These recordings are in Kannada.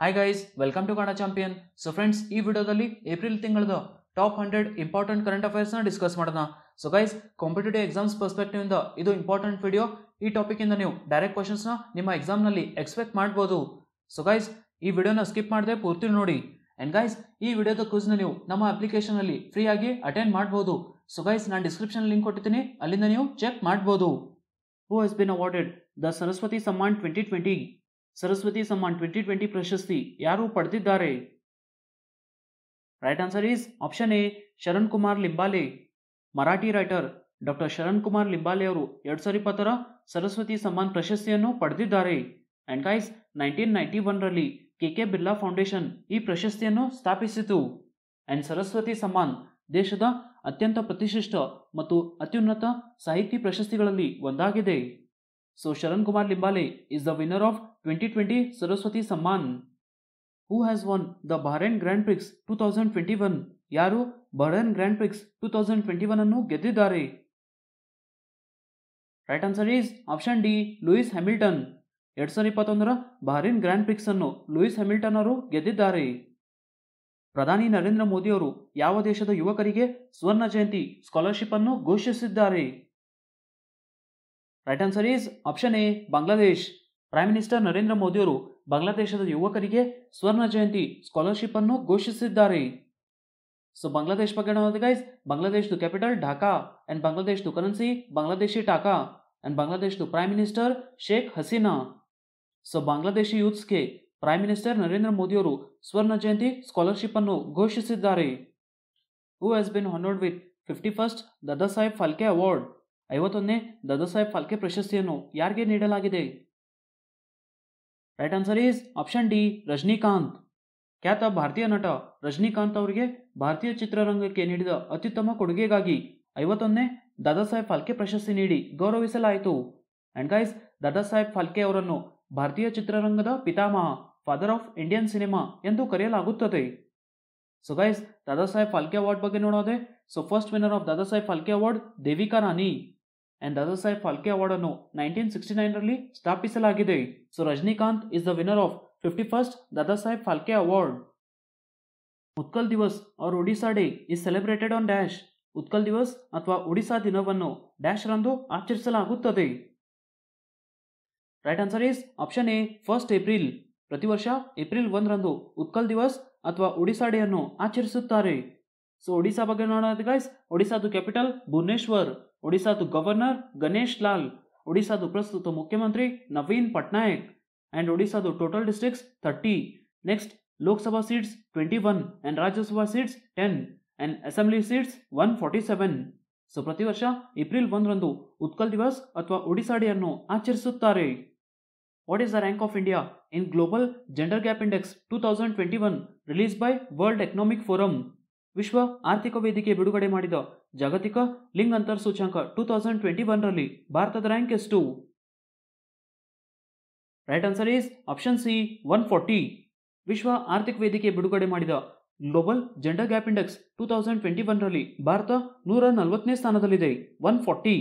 Hi guys welcome to Kannada champion so friends ಈ ವಿಡಿಯೋದಲ್ಲಿ ಏಪ್ರಿಲ್ ತಿಂಗಳದ ಟಾಪ್ ಹಂಡ್ರೆಡ್ ಇಂಪಾರ್ಟೆಂಟ್ ಕರೆಂಟ್ ಅಫೇರ್ಸ್ನ ಡಿಸ್ಕಸ್ ಮಾಡೋಣ so guys competitive exams perspective ಇಂದ ಇದು ಇಂಪಾರ್ಟೆಂಟ್ ವಿಡಿಯೋ ಈ ಟಾಪಿಕ್ ಇಂದ ನೀವು ಡೈರೆಕ್ಟ್ ಕ್ವಶನ್ಸ್ನ ನಿಮ್ಮ ಎಕ್ಸಾಮ್ನಲ್ಲಿ ಎಕ್ಸ್ಪೆಕ್ಟ್ ಮಾಡ್ಬೋದು ಸೊ ಗೈಸ್ ಈ ವಿಡಿಯೋನ ಸ್ಕಿಪ್ ಮಾಡದೆ ಪೂರ್ತಿ ನೋಡಿ ಆ್ಯಂಡ್ ಗೈಸ್ ಈ ವಿಡಿಯೋದ ಕ್ವಿಸ್ನ ನೀವು ನಮ್ಮ ಅಪ್ಲಿಕೇಶನಲ್ಲಿ ಫ್ರೀಯಾಗಿ ಅಟೆಂಡ್ ಮಾಡ್ಬೋದು ಸೊ ಗೈಸ್ ನಾನು ಡಿಸ್ಕ್ರಿಪ್ಷನ್ ಲಿಂಕ್ ಕೊಟ್ಟಿದ್ದೀನಿ ಅಲ್ಲಿಂದ ನೀವು ಚೆಕ್ ಮಾಡ್ಬೋದು who has been awarded the Saraswati Samman twenty twenty Saraswati Samman twenty twenty ಪ್ರಶಸ್ತಿ ಯಾರು ಪಡೆದಿದ್ದಾರೆ right answer is option A Sharan Kumar Limbale Marathi writer doctor Sharan Kumar Limbale ಅವರು ಎರಡು ಸಾವಿರ ಇಪ್ಪತ್ತರ ಸರಸ್ವತಿ ಸಮ್ಮಾನ್ ಪ್ರಶಸ್ತಿಯನ್ನು ಪಡೆದಿದ್ದಾರೆ ಅಂಡ್ ಗೈಸ್ ನೈನ್ಟೀನ್ ನೈಂಟಿ ಒನ್ರಲ್ಲಿ ಕೆ ಕೆ ಬಿರ್ಲಾ ಫೌಂಡೇಶನ್ ಈ ಪ್ರಶಸ್ತಿಯನ್ನು ಸ್ಥಾಪಿಸಿತು ಅಂಡ್ ಸರಸ್ವತಿ ಸಮ್ಮಾನ್ ದೇಶದ ಅತ್ಯಂತ ಪ್ರತಿಷ್ಠಿತ ಮತ್ತು ಅತ್ಯುನ್ನತ ಸಾಹಿತ್ಯ ಪ್ರಶಸ್ತಿಗಳಲ್ಲಿ ಒಂದಾಗಿದೆ So Sharan Kumar Limbale is the winner of 2020 Saraswati Samman Who has won the Bahrain Grand Prix 2021? ಯಾರು Bahrain Grand Prix two thousand twenty one ಅನ್ನು ಗೆದ್ದಿದ್ದಾರೆ right answer is option D Lewis Hamilton ಎರಡ್ ಸಾವಿರದ ಇಪ್ಪತ್ತೊಂದರ ಬಹ್ರೇನ್ ಗ್ರ್ಯಾಂಡ್ ಪ್ರಿಕ್ಸ್ ಅನ್ನು ಲೂಯಿಸ್ ಹ್ಯಾಮಿಲ್ಟನ್ ಅವರು ಗೆದ್ದಿದ್ದಾರೆ ಪ್ರಧಾನಿ ನರೇಂದ್ರ ಮೋದಿಯವರು ಯಾವ ದೇಶದ ಯುವಕರಿಗೆ ಸ್ವರ್ಣ ಜಯಂತಿ ಸ್ಕಾಲರ್ಶಿಪ್ ಅನ್ನು ಘೋಷಿಸಿದ್ದಾರೆ right answer is option A Bangladesh prime minister Narendra ಮೋದಿಯವರು ಬಾಂಗ್ಲಾದೇಶದ ಯುವಕರಿಗೆ ಸ್ವರ್ಣ ಜಯಂತಿ ಸ್ಕಾಲರ್ಶಿಪ್ ಅನ್ನು ಘೋಷಿಸಿದ್ದಾರೆ ಸೊ ಬಾಂಗ್ಲಾದೇಶ ಬಗ್ಗೆ ನೋಡೋದು ಗೈಸ್ ಬಾಂಗ್ಲಾದೇಶದ ಕ್ಯಾಪಿಟಲ್ ಢಾಕಾ ಅಂಡ್ ಬಾಂಗ್ಲಾದೇಶದ ಕರೆನ್ಸಿ ಬಾಂಗ್ಲಾದೇಶಿ ಟಾಕಾ ಅಂಡ್ ಬಾಂಗ್ಲಾದೇಶದ prime minister Sheikh Hasina so Bangladeshi ಯೂತ್ಸ್ಗೆ ಪ್ರೈಮ್ ಮಿನಿಸ್ಟರ್ ನರೇಂದ್ರ ಮೋದಿಯವರು ಸ್ವರ್ಣ ಜಯಂತಿ ಸ್ಕಾಲರ್ಶಿಪ್ ಅನ್ನು ಘೋಷಿಸಿದ್ದಾರೆ who has been honoured with fifty first Dada Saheb Phalke award ಐವತ್ತೊಂದನೇ ದಾದಾ ಸಾಹೇಬ್ ಫಾಲ್ಕೆ ಪ್ರಶಸ್ತಿಯನ್ನು ಯಾರಿಗೆ ನೀಡಲಾಗಿದೆ right answer is option D Rajinikanth ಖ್ಯಾತ ಭಾರತೀಯ ನಟ ರಜನಿಕಾಂತ್ ಅವರಿಗೆ ಭಾರತೀಯ ಚಿತ್ರರಂಗಕ್ಕೆ ನೀಡಿದ ಅತ್ಯುತ್ತಮ ಕೊಡುಗೆಗಾಗಿ ಐವತ್ತೊಂದನೇ ದಾದಾ ಸಾಹೇಬ್ ಫಾಲ್ಕೆ ಪ್ರಶಸ್ತಿ ನೀಡಿ ಗೌರವಿಸಲಾಯಿತು ಅಂಡ್ ಗೈಸ್ ದಾದಾ ಸಾಹೇಬ್ ಫಾಲ್ಕೆ ಅವರನ್ನು ಭಾರತೀಯ ಚಿತ್ರರಂಗದ ಪಿತಾಮಹ ಫಾದರ್ ಆಫ್ ಇಂಡಿಯನ್ ಸಿನಿಮಾ ಎಂದು ಕರೆಯಲಾಗುತ್ತದೆ so guys Dada Saheb Phalke award ಬಗ್ಗೆ ನೋಡೋದೆ so first winner of Dada Saheb Phalke award Devika Rani and Dada Saheb Phalke award ಅನ್ನು ನೈನ್ಟೀನ್ ಸಿಕ್ಸ್ಟಿ ನೈನ್ರಲ್ಲಿ ಸ್ಥಾಪಿಸಲಾಗಿದೆ so Rajinikanth is the winner of fifty first Dada Saheb Phalke award Utkal Divas or Odisha day is celebrated on dash Utkal Divas ಅಥವಾ ಒಡಿಸಾ ದಿನವನ್ನು ಡ್ಯಾಶ್ ರಂದು ಆಚರಿಸಲಾಗುತ್ತದೆ right answer is option A first April ಪ್ರತಿ ವರ್ಷ ಏಪ್ರಿಲ್ ಒಂದರಂದು ಉತ್ಕಲ್ ದಿವಸ್ ಅಥವಾ ಒಡಿಸಾ ಡೇ ಅನ್ನು ಆಚರಿಸುತ್ತಾರೆ ಸೊ ಒಡಿಸಾ ಬಗ್ಗೆ ನೋಡೋದು ಗೈಸ್ ಒಡಿಸಾದು ಕ್ಯಾಪಿಟಲ್ ಭುವನೇಶ್ವರ್ ಒಡಿಸಾದು ಗವರ್ನರ್ ಗಣೇಶ್ ಲಾಲ್ ಒಡಿಶಾದು ಪ್ರಸ್ತುತ ಮುಖ್ಯಮಂತ್ರಿ ನವೀನ್ ಪಟ್ನಾಯಕ್ ಆ್ಯಂಡ್ ಒಡಿಸಾದು total districts thirty next Lok Sabha seats twenty one and Rajya Sabha seats ten and assembly seats one forty seven so ಪ್ರತಿ ವರ್ಷ ಏಪ್ರಿಲ್ ಒಂದರಂದು ಉತ್ಕಲ್ ದಿವಸ್ ಅಥವಾ ಒಡಿಶಾ ಡೇ ಅನ್ನು ಆಚರಿಸುತ್ತಾರೆ what is the rank of India in global gender gap index two thousand twenty one release by world economic forum ವಿಶ್ವ ಆರ್ಥಿಕ ವೇದಿಕೆ ಬಿಡುಗಡೆ ಮಾಡಿದ ಜಾಗತಿಕ ಲಿಂಗ್ ಅಂತರ್ ಸೂಚ್ಯಾಂಕ ಟೂ ತೌಸಂಡ್ ಟ್ವೆಂಟಿ ಒನ್ರಲ್ಲಿ ಭಾರತದ ರ್ಯಾಂಕ್ ಎಷ್ಟು right answer is option C one forty ವಿಶ್ವ ಆರ್ಥಿಕ ವೇದಿಕೆ ಬಿಡುಗಡೆ ಮಾಡಿದ ಗ್ಲೋಬಲ್ gender gap index two thousand twenty ಒನ್ರಲ್ಲಿ ಭಾರತ ನೂರ ನಲವತ್ತನೇ ಸ್ಥಾನದಲ್ಲಿದೆ ಒನ್ ಫಾರ್ಟಿ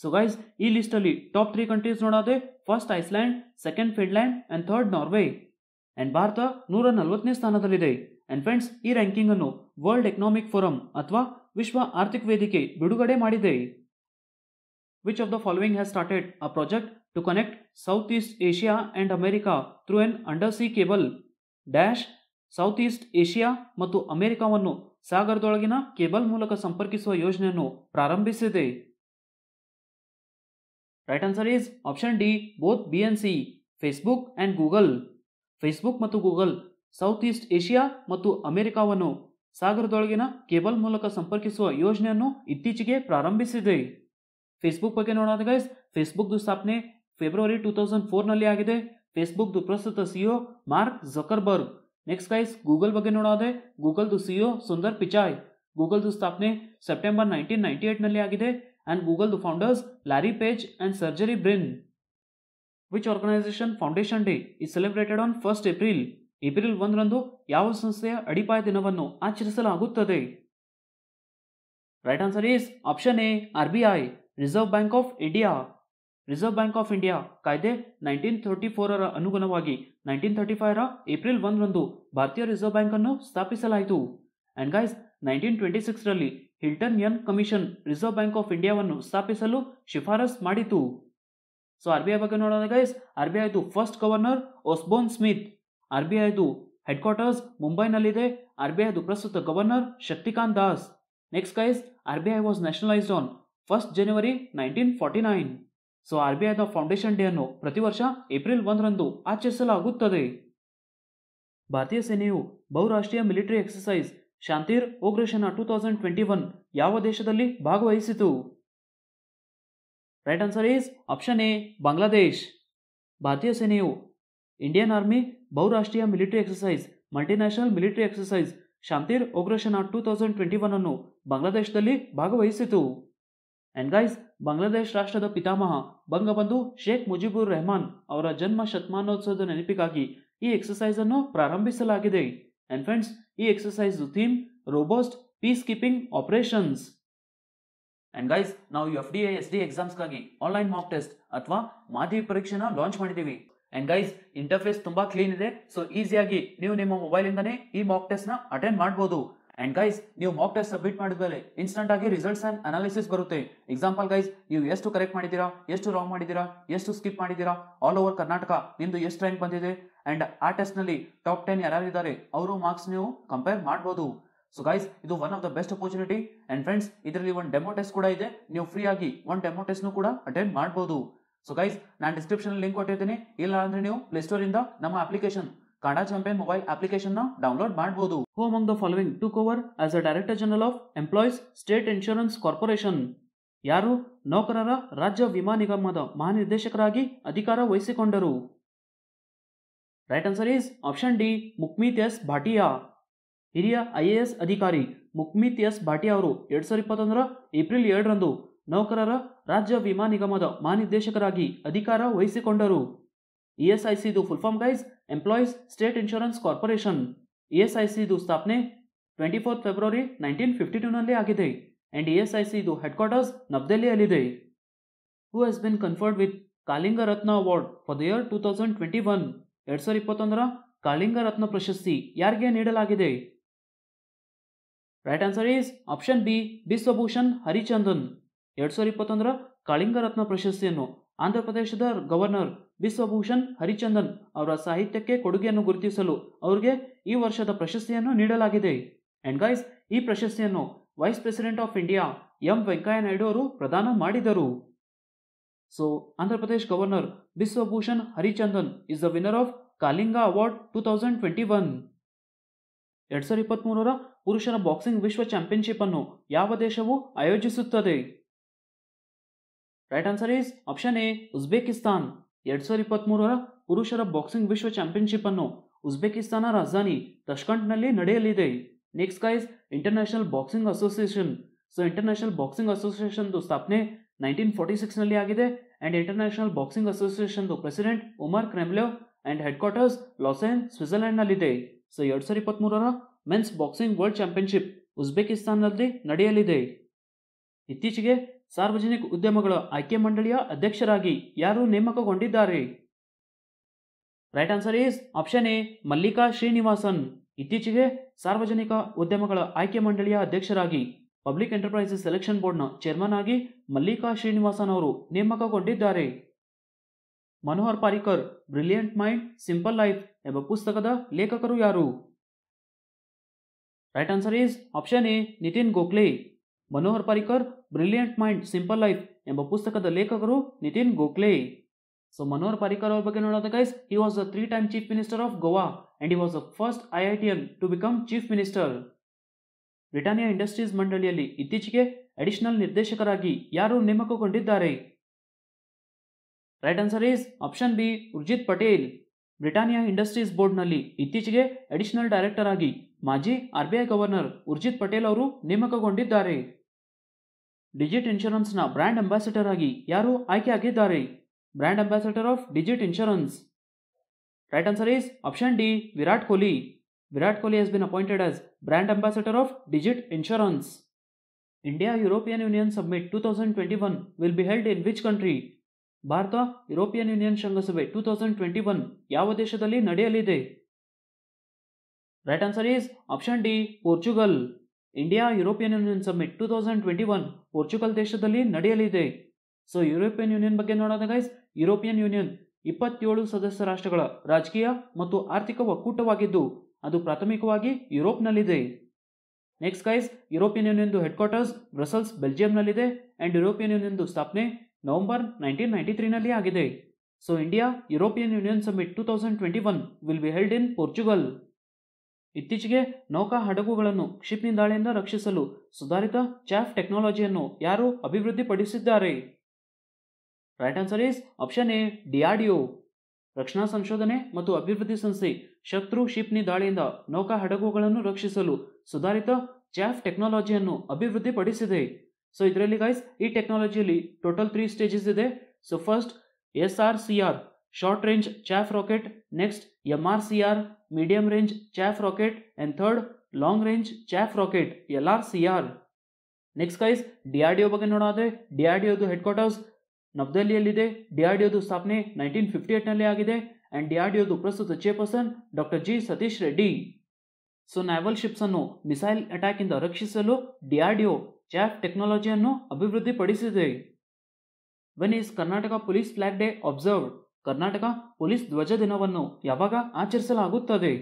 ಸೊ ಗೈಸ್ ಈ ಲಿಸ್ಟಲ್ಲಿ ಟಾಪ್ ತ್ರೀ ಕಂಟ್ರೀಸ್ ನೋಡೋದೇ first Iceland second Finland and third Norway and ಭಾರತ ನೂರ ನಲವತ್ತನೇ ಸ್ಥಾನದಲ್ಲಿದೆ ಅಂಡ್ ಫ್ರೆಂಡ್ಸ್ ಈ ರ್ಯಾಂಕಿಂಗ್ ಅನ್ನು ವರ್ಲ್ಡ್ ಎಕನಾಮಿಕ್ ಫೋರಂ ಅಥವಾ ವಿಶ್ವ ಆರ್ಥಿಕ ವೇದಿಕೆ ಬಿಡುಗಡೆ ಮಾಡಿದೆ which of the following has started a project to connect south east Asia and America through an undersea cable dash south east Asia ಮತ್ತು ಅಮೆರಿಕಾವನ್ನು ಸಾಗರದೊಳಗಿನ ಕೇಬಲ್ ಮೂಲಕ ಸಂಪರ್ಕಿಸುವ ಯೋಜನೆಯನ್ನು ಪ್ರಾರಂಭಿಸಿದೆ right answer is option D both B N C Facebook and Google Facebook ಮತ್ತು ಗೂಗಲ್ ಸೌತ್ ಈಸ್ಟ್ ಏಷ್ಯಾ ಮತ್ತು ಅಮೆರಿಕಾವನ್ನು ಸಾಗರದೊಳಗಿನ ಕೇಬಲ್ ಮೂಲಕ ಸಂಪರ್ಕಿಸುವ ಯೋಜನೆಯನ್ನು ಇತ್ತೀಚೆಗೆ ಪ್ರಾರಂಭಿಸಿದೆ ಫೇಸ್ಬುಕ್ ಬಗ್ಗೆ ನೋಡೋಣ ಗೈಸ್ ಫೇಸ್ಬುಕ್ದು ಸ್ಥಾಪನೆ ಫೆಬ್ರವರಿ ಟೂ ತೌಸಂಡ್ ಫೋರ್ನಲ್ಲಿ ಆಗಿದೆ ಫೇಸ್ಬುಕ್ದು ಪ್ರಸ್ತುತ CEO Mark Zuckerberg next guys Google ಬಗ್ಗೆ ನೋಡೋದೆ ಗೂಗಲ್ದು ಸಿಒ ಸುಂದರ್ ಪಿಚಾಯ್ ಗೂಗಲ್ದು ಸ್ಥಾಪನೆ ಸೆಪ್ಟೆಂಬರ್ ನೈನ್ಟೀನ್ ನೈಂಟಿ ಏಟ್ನಲ್ಲಿ ಆಗಿದೆ ಆ್ಯಂಡ್ ಗೂಗಲ್ದು founders Larry Page and Sergey Brin which organisation foundation day is celebrated on first April April ಒಂದರಂದು ಯಾವ ಸಂಸ್ಥೆಯ ಅಡಿಪಾಯ ದಿನವನ್ನು ಆಚರಿಸಲಾಗುತ್ತದೆ right answer is option A R B I reserve bank of India reserve bank of India ಕಾಯ್ದೆ ನೈನ್ಟೀನ್ ಥರ್ಟಿ ಫೋರರ ಅನುಗುಣವಾಗಿ ನೈನ್ಟೀನ್ ಥರ್ಟಿ ಫೈವ್ರ ಏಪ್ರಿಲ್ ಒಂದರಂದು ಭಾರತೀಯ ರಿಸರ್ವ್ ಬ್ಯಾಂಕ್ ಅನ್ನು ಸ್ಥಾಪಿಸಲಾಯಿತು and guys nineteen twenty six ರಲ್ಲಿ Hilton Young commission reserve bank of ಇಂಡಿಯಾವನ್ನು ಸ್ಥಾಪಿಸಲು ಶಿಫಾರಸ್ ಮಾಡಿತು ಸೊ ಆರ್ ಬಿ ಐ ಬಗ್ಗೆ ನೋಡೋಣ ಗೈಸ್ ಆರ್ ಬಿ ಐದು first governor Osborne Smith R B ಐದು ಹೆಡ್ ಕ್ವಾರ್ಟರ್ಸ್ ಮುಂಬೈನಲ್ಲಿದೆ ಆರ್ ಬಿ ಐದು ಪ್ರಸ್ತುತ governor Shaktikanta Das next guys R B I was nationalised on first January nineteen forty nine so R B ಐದ ಫೌಂಡೇಶನ್ ಡೇ ಅನ್ನು ಪ್ರತಿ ವರ್ಷ ಏಪ್ರಿಲ್ ಒಂದರಂದು ಆಚರಿಸಲಾಗುತ್ತದೆ ಭಾರತೀಯ ಸೇನೆಯು ಬಹುರಾಷ್ಟ್ರೀಯ ಮಿಲಿಟರಿ ಎಕ್ಸಸೈಸ್ ಶಾಂತಿರ್ ಓಗ್ರೇಷನ್ ಟೂ ತೌಸಂಡ್ ಟ್ವೆಂಟಿ ಒನ್ ಯಾವ ದೇಶದಲ್ಲಿ ಭಾಗವಹಿಸಿತು right answer is option A Bangladesh ಭಾರತೀಯ ಸೇನೆಯು ಇಂಡಿಯನ್ ಆರ್ಮಿ ಬಹುರಾಷ್ಟ್ರೀಯ military exercise multinational military exercise Shantir ಉಗ್ರಶನ ಟೂ ತೌಸಂಡ್ ಟ್ವೆಂಟಿ ಒನ್ ಅನ್ನು ಬಾಂಗ್ಲಾದೇಶದಲ್ಲಿ ಭಾಗವಹಿಸಿತು ಎನ್ಗೈಸ್ ಗೈಸ್ ಬಾಂಗ್ಲಾದೇಶ ರಾಷ್ಟ್ರದ ಪಿತಾಮಹ ಬಂಗಬಂಧು ಶೇಖ್ ಮುಜಿಬುರ್ ರೆಹಮಾನ್ ಅವರ ಜನ್ಮ ಶತಮಾನೋತ್ಸವದ ನೆನಪಿಗಾಗಿ ಈ ಎಕ್ಸಸೈಸ್ ಅನ್ನು ಪ್ರಾರಂಭಿಸಲಾಗಿದೆ ಅಂಡ್ ಫ್ರೆಂಡ್ಸ್ ಈ exercise theme robust peacekeeping operations and guys ನಾವು ಎಫ್ ಡಿ ಎಸ್ ಡಿ ಎಕ್ಸಾಮ್ಸ್ಗಾಗಿ ಆನ್ಲೈನ್ ಮಾಕ್ ಟೆಸ್ಟ್ ಅಥವಾ ಮಾದರಿ ಪರೀಕ್ಷೆನ ಲಾಂಚ್ ಮಾಡಿದ್ದೀವಿ ಅಂಡ್ ಗೈಸ್ ಇಂಟರ್ಫೇಸ್ ತುಂಬಾ ಕ್ಲೀನ್ ಇದೆ ಸೊ ಈಸಿಯಾಗಿ ನೀವು ನಿಮ್ಮ ಮೊಬೈಲ್ ಇಂದನೇ ಈ ಮಾಕ್ ಟೆಸ್ಟ್ ನ ಅಟೆಂಡ್ ಮಾಡಬಹುದು ಅಂಡ್ ಗೈಸ್ ನೀವು ಮಾಕ್ ಟೆಸ್ಟ್ ಸಬ್ಮಿಟ್ ಮಾಡಿದ್ಮೇಲೆ ಇನ್ಸ್ಟೆಂಟ್ ಆಗಿ ರಿಸಲ್ಟ್ಸ್ ಅಂಡ್ ಅನಾಲಿಸಿಸ್ ಬರುತ್ತೆ ಎಕ್ಸಾಂಪಲ್ ಗೈಸ್ ನೀವು ಎಷ್ಟು ಕರೆಕ್ಟ್ ಮಾಡಿದ್ದೀರಾ ಎಷ್ಟು ರಾಂಗ್ ಮಾಡಿದ್ದೀರಾ ಎಷ್ಟು ಸ್ಕಿಪ್ ಮಾಡಿದ್ದೀರಾ ಆಲ್ ಓವರ್ ಕರ್ನಾಟಕ ನಿಮ್ದು ಎಷ್ಟು ರ್ಯಾಂಕ್ ಬಂದಿದೆ ಅಂಡ್ ಆ ಟೆಸ್ಟ್ ನಲ್ಲಿ ಟಾಪ್ ಟೆನ್ ಯಾರಿದ್ದಾರೆ ಅವರು ಮಾರ್ಕ್ಸ್ ನೀವು ಕಂಪೇರ್ ಮಾಡಬಹುದು ಸೊ ಗೈಸ್ ಇದು one of the best opportunity and friends ಇದರಲ್ಲಿ ಒಂದು ಡೆಮೋ ಟೆಸ್ಟ್ ಕೂಡ ಇದೆ ನೀವು ಫ್ರೀ ಆಗಿ ಒಂದು ಡೆಮೋ ಟೆಸ್ಟ್ ಕೂಡ ಅಟೆಂಡ್ ಮಾಡಬಹುದು ಸೊ ಗೈಸ್ ನಾನು ಡಿಸ್ಕ್ರಿಪ್ಷನ್ ಲಿಂಕ್ ಕೊಟ್ಟಿರ್ತೀನಿ ಇಲ್ಲ ಅಂದ್ರೆ ನೀವು ಪ್ಲೇಸ್ಟೋರ್ ಇಂದ ನಮ್ಮ application Kannada champion mobile application ನ ಡೌನ್ಲೋಡ್ ಮಾಡಬಹುದು who among the following took over as a director general of employees state insurance corporation ಯಾರು ನೌಕರರ ರಾಜ್ಯ ವಿಮಾ ನಿಗಮದ ಮಹಾನಿರ್ದೇಶಕರಾಗಿ ಅಧಿಕಾರ ವಹಿಸಿಕೊಂಡರು right answer is option D Mukmeet S Bhatia ಹಿರಿಯ ಐ ಎ ಎಸ್ ಅಧಿಕಾರಿ ಮುಕ್ಮಿತ್ ಎಸ್ ಭಾಟಿಯಾ ಅವರು ಎರಡ್ ಸಾವಿರದ ಇಪ್ಪತ್ತೊಂದರ ಏಪ್ರಿಲ್ ಎರಡರಂದು ನೌಕರರ ರಾಜ್ಯ ವಿಮಾ ನಿಗಮದ ಮಹಾನಿರ್ದೇಶಕರಾಗಿ ಅಧಿಕಾರ ವಹಿಸಿಕೊಂಡರು ಇಎಸ್ಐಸಿದು full form guys employees state insurance corporation ಇಎಸ್ಐಸಿದು ಸ್ಥಾಪನೆ twenty fourth February nineteen fifty ಟೂನಲ್ಲಿ ಆಗಿದೆ ಆ್ಯಂಡ್ ಇಎಸ್ಐಸಿದು ಹೆಡ್ ಕ್ವಾರ್ಟರ್ಸ್ ನವದೆಹಲಿಯಲ್ಲಿದೆ who has been conferred with Kalinga Ratna award for the year two thousand twenty one ಎರಡು ಸಾವಿರ ಇಪ್ಪತ್ತೊಂದರ ಕಾಳಿಂಗ ರತ್ನ ಪ್ರಶಸ್ತಿ ಯಾರಿಗೆ ನೀಡಲಾಗಿದೆ right answer is option B Biswabhusan Harichandan ಎರಡು ಸಾವಿರದ ಇಪ್ಪತ್ತೊಂದರ ಕಳಿಂಗ ರತ್ನ ಪ್ರಶಸ್ತಿಯನ್ನು ಆಂಧ್ರಪ್ರದೇಶದ ಗವರ್ನರ್ ಬಿಸ್ವಭೂಷಣ್ ಹರಿಚಂದನ್ ಅವರ ಸಾಹಿತ್ಯಕ್ಕೆ ಕೊಡುಗೆಯನ್ನು ಗುರುತಿಸಲು ಅವರಿಗೆ ಈ ವರ್ಷದ ಪ್ರಶಸ್ತಿಯನ್ನು ನೀಡಲಾಗಿದೆ ಅಂಡ್ ಗೈಸ್ ಈ ಪ್ರಶಸ್ತಿಯನ್ನು vice president of India M Venkaiah Naidu ಅವರು ಪ್ರದಾನ ಮಾಡಿದರು so Andhra Pradesh governor Biswabhusan Harichandan is the winner of Kalinga award two thousand twenty one ಎರಡು ಸಾವಿರದ ಇಪ್ಪತ್ತ್ ಮೂರರ ಪುರುಷರ ಬಾಕ್ಸಿಂಗ್ ವಿಶ್ವ ಚಾಂಪಿಯನ್ಶಿಪ್ ಅನ್ನು ಯಾವ ದೇಶವು ಆಯೋಜಿಸುತ್ತದೆ right answer is option A Uzbekistan ಎರಡ್ ಸಾವಿರದ ಮೂರರ ಪುರುಷರ ಬಾಕ್ಸಿಂಗ್ ವಿಶ್ವ ಚಾಂಪಿಯನ್ಶಿಪ್ ಅನ್ನು ಉಜ್ಬೇಕಿಸ್ತಾನ ರಾಜಧಾನಿ ತಷ್ಕಂಟ್ನಲ್ಲಿ ನಡೆಯಲಿದೆ next guys international boxing association so international boxing association ಸ್ಥಾಪನೆ ನೈನ್ಟೀನ್ ಫೋರ್ಟಿ ಸಿಕ್ಸ್ನಲ್ಲಿ ಆಗಿದೆ ಅಂಡ್ ಇಂಟರ್ನ್ಯಾಷನಲ್ ಬಾಕ್ಸಿಂಗ್ ಅಸೋಸಿಯೇಷನ್ದು president Umar Kremlev and headquarters Lausanne ನಲ್ಲಿದೆ ಸೊ ಎರಡು ಸಾವಿರದ ಇಪ್ಪತ್ಮೂರರ ಮೆನ್ಸ್ ಬಾಕ್ಸಿಂಗ್ ವರ್ಲ್ಡ್ ಚಾಂಪಿಯನ್ಶಿಪ್ ನಲ್ಲಿ ನಡೆಯಲಿದೆ ಇತ್ತೀಚೆಗೆ ಸಾರ್ವಜನಿಕ ಉದ್ಯಮಗಳ ಆಯ್ಕೆ ಮಂಡಳಿಯ ಅಧ್ಯಕ್ಷರಾಗಿ ಯಾರು ನೇಮಕಗೊಂಡಿದ್ದಾರೆ right answer is option A Mallika Srinivasan ಇತ್ತೀಚೆಗೆ ಸಾರ್ವಜನಿಕ ಉದ್ಯಮಗಳ ಆಯ್ಕೆ ಮಂಡಳಿಯ ಅಧ್ಯಕ್ಷರಾಗಿ ಪಬ್ಲಿಕ್ ಎಂಟರ್ಪ್ರೈಸಸ್ ಸೆಲೆಕ್ಷನ್ ಬೋರ್ಡ್ನ ಚೇರ್ಮನ್ ಆಗಿ ಮಲ್ಲಿಕಾ ಶ್ರೀನಿವಾಸನ್ ಅವರು ನೇಮಕಗೊಂಡಿದ್ದಾರೆ Manohar Parrikar brilliant mind simple life ಎಂಬ ಪುಸ್ತಕದ ಲೇಖಕರು ಯಾರು right answer is option A Nitin Gokhale Manohar Parrikar brilliant mind simple life ಎಂಬ ಪುಸ್ತಕದ ಲೇಖಕರು ನಿತಿನ್ ಗೋಖಲೆ ಸೊ ಮನೋಹರ್ ಪರಿಕರ್ ಅವರ ಬಗ್ಗೆ ನೋಡೋದ guys he was the three time chief minister of Goa and he was the first I I IITian to become chief minister Britannia Industries ಮಂಡಳಿಯಲ್ಲಿ ಇತ್ತೀಚೆಗೆ ಅಡಿಷನಲ್ ನಿರ್ದೇಶಕರಾಗಿ ಯಾರು ನೇಮಕಗೊಂಡಿದ್ದಾರೆ right answer is option B Urjit Patel Britannia Industries ಬೋರ್ಡ್ನಲ್ಲಿ ಇತ್ತೀಚೆಗೆ ಅಡಿಷನಲ್ ಡೈರೆಕ್ಟರ್ ಆಗಿ ಮಾಜಿ ಐ ಗವರ್ನರ್ ಉರ್ಜಿತ್ ಪಟೇಲ್ ಅವರು ನೇಮಕಗೊಂಡಿದ್ದಾರೆ ಡಿಜಿಟ್ ಇನ್ಶೂರೆನ್ಸ್ನ ಬ್ರ್ಯಾಂಡ್ ಅಂಬಾಸಿಡರ್ ಆಗಿ ಯಾರು ಆಯ್ಕೆ ಆಗಿದ್ದಾರೆ brand ambassador of Digit Insurance right answer is option D Virat Kohli Virat Kohli has been appointed as brand ambassador of Digit Insurance India European Union summit two thousand twenty one will be held in which country ಭಾರತ ಯುರೋಪಿಯನ್ ಯೂನಿಯನ್ ಶೃಂಗಸಭೆ ಟೂ ತೌಸಂಡ್ ಟ್ವೆಂಟಿ ಒನ್ ಯಾವ ದೇಶದಲ್ಲಿ ನಡೆಯಲಿದೆ right answer is option D Portugal India European Union summit two thousand twenty one Portugal ದೇಶದಲ್ಲಿ ನಡೆಯಲಿದೆ ಸೊ ಯುರೋಪಿಯನ್ ಯೂನಿಯನ್ ಬಗ್ಗೆ ನೋಡೋದ ಗೈಸ್ ಯುರೋಪಿಯನ್ ಯೂನಿಯನ್ ಇಪ್ಪತ್ತೇಳು ಸದಸ್ಯ ರಾಷ್ಟ್ರಗಳ ರಾಜಕೀಯ ಮತ್ತು ಆರ್ಥಿಕ ಒಕ್ಕೂಟವಾಗಿದ್ದು ಅದು ಪ್ರಾಥಮಿಕವಾಗಿ ಯುರೋಪ್ನಲ್ಲಿದೆ ನೆಕ್ಸ್ಟ್ ಗೈಸ್ ಯುರೋಪಿಯನ್ ಯೂನಿಯನ್ದು ಹೆಡ್ ಕ್ವಾರ್ಟರ್ಸ್ ಬ್ರಸಲ್ಸ್ ಬೆಲ್ಜಿಯಂನಲ್ಲಿದೆ ಆ್ಯಂಡ್ ಯುರೋಪಿಯನ್ ಯೂನಿಯನ್ದು ಸ್ಥಾಪನೆ ನವೆಂಬರ್ ನೈನ್ಟೀನ್ ನೈಂಟಿ ತ್ರೀನಲ್ಲಿ ಆಗಿದೆ so India European Union summit two thousand twenty one will be held in Portugal ಇತ್ತೀಚೆಗೆ ನೌಕಾ ಹಡಗುಗಳನ್ನು ಕ್ಷಿಪ್ನಿ ದಾಳಿಯಿಂದ ರಕ್ಷಿಸಲು ಸುಧಾರಿತ ಚಾಫ್ ಟೆಕ್ನಾಲಜಿಯನ್ನು ಯಾರು ಅಭಿವೃದ್ಧಿಪಡಿಸಿದ್ದಾರೆ right answer is option A DRDO ರಕ್ಷಣಾ ಸಂಶೋಧನೆ ಮತ್ತು ಅಭಿವೃದ್ಧಿ ಸಂಸ್ಥೆ ಶತ್ರು ಶಿಪ್ನಿ ದಾಳಿಯಿಂದ ನೌಕಾ ಹಡಗುಗಳನ್ನು ರಕ್ಷಿಸಲು ಸುಧಾರಿತ ಚಾಫ್ ಟೆಕ್ನಾಲಜಿಯನ್ನು ಅಭಿವೃದ್ಧಿಪಡಿಸಿದೆ ಸೊ ಇದರಲ್ಲಿ ಗೈಸ್ ಈ ಟೆಕ್ನಾಲಜಿಯಲ್ಲಿ ಟೋಟಲ್ ತ್ರೀ ಸ್ಟೇಜಸ್ ಇದೆ so first S R C R short range chaff rocket next M R C R medium range chaff rocket and third long range chaff rocket L R C R next guys D R D O ಬಗ್ಗೆ ನೋಡೋದ್ರೆ ಡಿ ಆರ್ ಡಿ ಒದು ಹೆಡ್ ಕ್ವಾರ್ಟರ್ಸ್ ನವದೆಹಲಿಯಲ್ಲಿದೆ ಡಿ ಆರ್ ಡಿ ಒದು ಸ್ಥಾಪನೆ ನೈನ್ಟೀನ್ ಫಿಫ್ಟಿ ಏಟ್ನಲ್ಲಿ ಆಗಿದೆ ಆ್ಯಂಡ್ ಡಿ ಆರ್ ಡಿ ಒದು ಪ್ರಸ್ತುತ chairperson doctor G Satish Reddy so naval ships ಅನ್ನು ಮಿಸೈಲ್ ಅಟ್ಯಾಕ್ ಇಂದ ರಕ್ಷಿಸಲು D R D O chaff ಟೆಕ್ನಾಲಜಿಯನ್ನು ಅಭಿವೃದ್ಧಿಪಡಿಸಿದೆ when is Karnataka police flag day observed Karnataka police ಧ್ವಜ ದಿನವನ್ನು ಯಾವಾಗ ಆಚರಿಸಲಾಗುತ್ತದೆ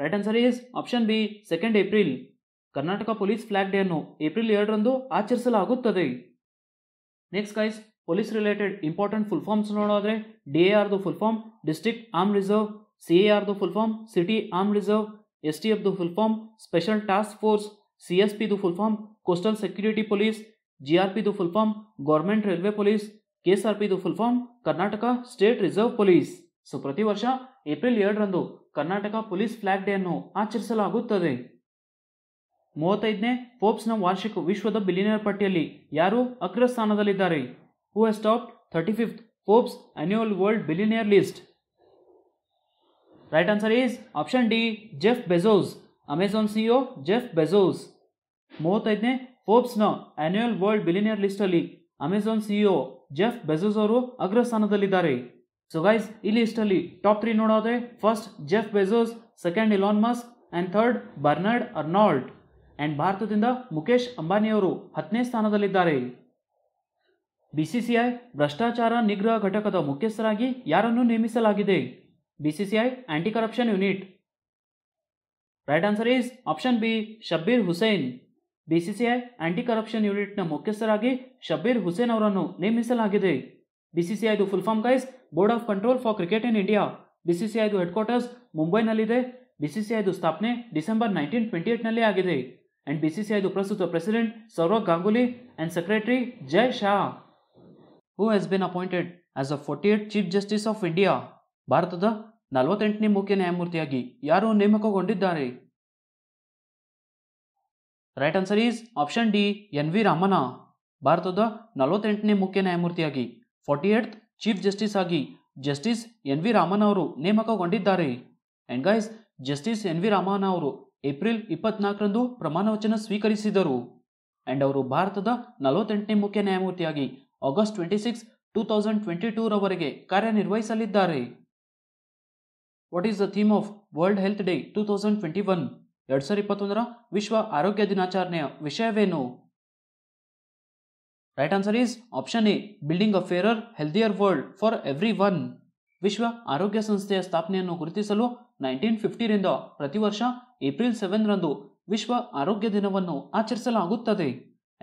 right answer is option B second April Karnataka police flag day ಅನ್ನು ಏಪ್ರಿಲ್ ಎರಡರಂದು ಆಚರಿಸಲಾಗುತ್ತದೆ next guys police related important full forms ನೋಡೋದ್ರೆ ಡಿ ಎ ಆರ್ದು full form district arm reserve C A ಆರ್ದು full form city arm reserve S T ದು full form special task force C S ಪಿದು full form coastal security police G R ಪಿದು full form government railway police K S R ಪಿದು full form Karnataka state reserve police so ಪ್ರತಿ ವರ್ಷ ಏಪ್ರಿಲ್ ಎರಡರಂದು ಕರ್ನಾಟಕ ಪೊಲೀಸ್ ಫ್ಲಾಗ್ ಡೇ ಅನ್ನು ಆಚರಿಸಲಾಗುತ್ತದೆ ಮೂವತ್ತೈದನೇ ಫೋರ್ಬ್ಸ್ನ ವಾರ್ಷಿಕ ವಿಶ್ವದ ಬಿಲಿನಿಯರ್ ಪಟ್ಟಿಯಲ್ಲಿ ಯಾರು ಸ್ಥಾನದಲ್ಲಿದ್ದಾರೆ who has top thirty fifth Forbes annual world billionaire list right answer is option D Jeff Bezos Amazon CEO Jeff Bezos ಮೂವತ್ತೈದನೇ ಫೋರ್ಬ್ಸ್ನ ಆನ್ಯುವಲ್ ವರ್ಲ್ಡ್ ಬಿಲಿನಿಯರ್ ಲಿಸ್ಟಲ್ಲಿ ಅಮೆಝಾನ್ ಸಿಇಒ ಜೆಫ್ ಬೆಜೋಸ್ ಅವರು ಅಗ್ರಸ್ಥಾನದಲ್ಲಿದ್ದಾರೆ ಸೊ ಗೈಸ್ ಇಲ್ಲಿ ಇಷ್ಟಲ್ಲಿ ಟಾಪ್ ತ್ರೀ ನೋಡೋದ್ರೆ first Jeff Bezos second Elon Musk and third Bernard Arnault and ಭಾರತದಿಂದ ಮುಖೇಶ್ ಅಂಬಾನಿಯವರು ಹತ್ತನೇ ಸ್ಥಾನದಲ್ಲಿದ್ದಾರೆ ಬಿಸಿಸಿಐ ಭ್ರಷ್ಟಾಚಾರ ನಿಗ್ರಹ ಘಟಕದ ಮುಖ್ಯಸ್ಥರಾಗಿ ಯಾರನ್ನು ನೇಮಿಸಲಾಗಿದೆ BCCI anti corruption unit right answer is option B Shabbir Hussain BCCI anti corruption ಯೂನಿಟ್ನ ಮುಖ್ಯಸ್ಥರಾಗಿ ಶಬೀರ್ ಹುಸೇನ್ ಅವರನ್ನು ನೇಮಿಸಲಾಗಿದೆ ಬಿಸಿಸಿಐದು full form guys board of control for cricket in India ಬಿಸಿಸಿಐದು ಹೆಡ್ ಕ್ವಾರ್ಟರ್ಸ್ ಮುಂಬೈನಲ್ಲಿದೆ ಬಿಸಿಸಿಐದು ಸ್ಥಾಪನೆ ಡಿಸೆಂಬರ್ ನೈನ್ಟೀನ್ ಟ್ವೆಂಟಿ ಏಟ್ನಲ್ಲಿ ಆಗಿದೆ ಆ್ಯಂಡ್ ಬಿಸಿಸಿಐದು ಪ್ರಸ್ತುತ president Sourav Ganguly and secretary Jay Shah who has been appointed as a forty eight chief justice of India ಭಾರತದ ನಲವತ್ತೆಂಟನೇ ಮುಖ್ಯ ನ್ಯಾಯಮೂರ್ತಿಯಾಗಿ ಯಾರು ನೇಮಕಗೊಂಡಿದ್ದಾರೆ right answer is option D N V Ramana ಭಾರತದ ನಲವತ್ತೆಂಟನೇ ಮುಖ್ಯ ನ್ಯಾಯಮೂರ್ತಿಯಾಗಿ ಫಾರ್ಟಿ ಏಟ್ ಚೀಫ್ ಜಸ್ಟಿಸ್ ಆಗಿ ಜಸ್ಟಿಸ್ ಎನ್ ವಿ ರಾಮನ್ ಅವರು ನೇಮಕಗೊಂಡಿದ್ದಾರೆ and guys justice N V Raman ಅವರು ಏಪ್ರಿಲ್ ಇಪ್ಪತ್ನಾಲ್ಕರಂದು ಪ್ರಮಾಣವಚನ ಸ್ವೀಕರಿಸಿದರು ಅಂಡ್ ಅವರು ಭಾರತದ ನಲವತ್ತೆಂಟನೇ ಮುಖ್ಯ ನ್ಯಾಯಮೂರ್ತಿಯಾಗಿ August twenty six two thousand twenty ಟೂರವರೆಗೆ ಕಾರ್ಯನಿರ್ವಹಿಸಲಿದ್ದಾರೆ what is the theme of world health day two thousand twenty one ಎರಡು ಸಾವಿರ ಇಪ್ಪತ್ತೊಂದರ ವಿಶ್ವ ಆರೋಗ್ಯ ದಿನಾಚರಣೆಯ ವಿಷಯವೇನು right answer is option A building a fairer healthier world for everyone ವಿಶ್ವ ಆರೋಗ್ಯ ಸಂಸ್ಥೆಯ ಸ್ಥಾಪನೆಯನ್ನು ಗುರುತಿಸಲು ನೈನ್ಟೀನ್ ಫಿಫ್ಟಿರಿಂದ ಪ್ರತಿ ವರ್ಷ ಏಪ್ರಿಲ್ ಸೆವೆನ್ ರಂದು ವಿಶ್ವ ಆರೋಗ್ಯ ದಿನವನ್ನು ಆಚರಿಸಲಾಗುತ್ತದೆ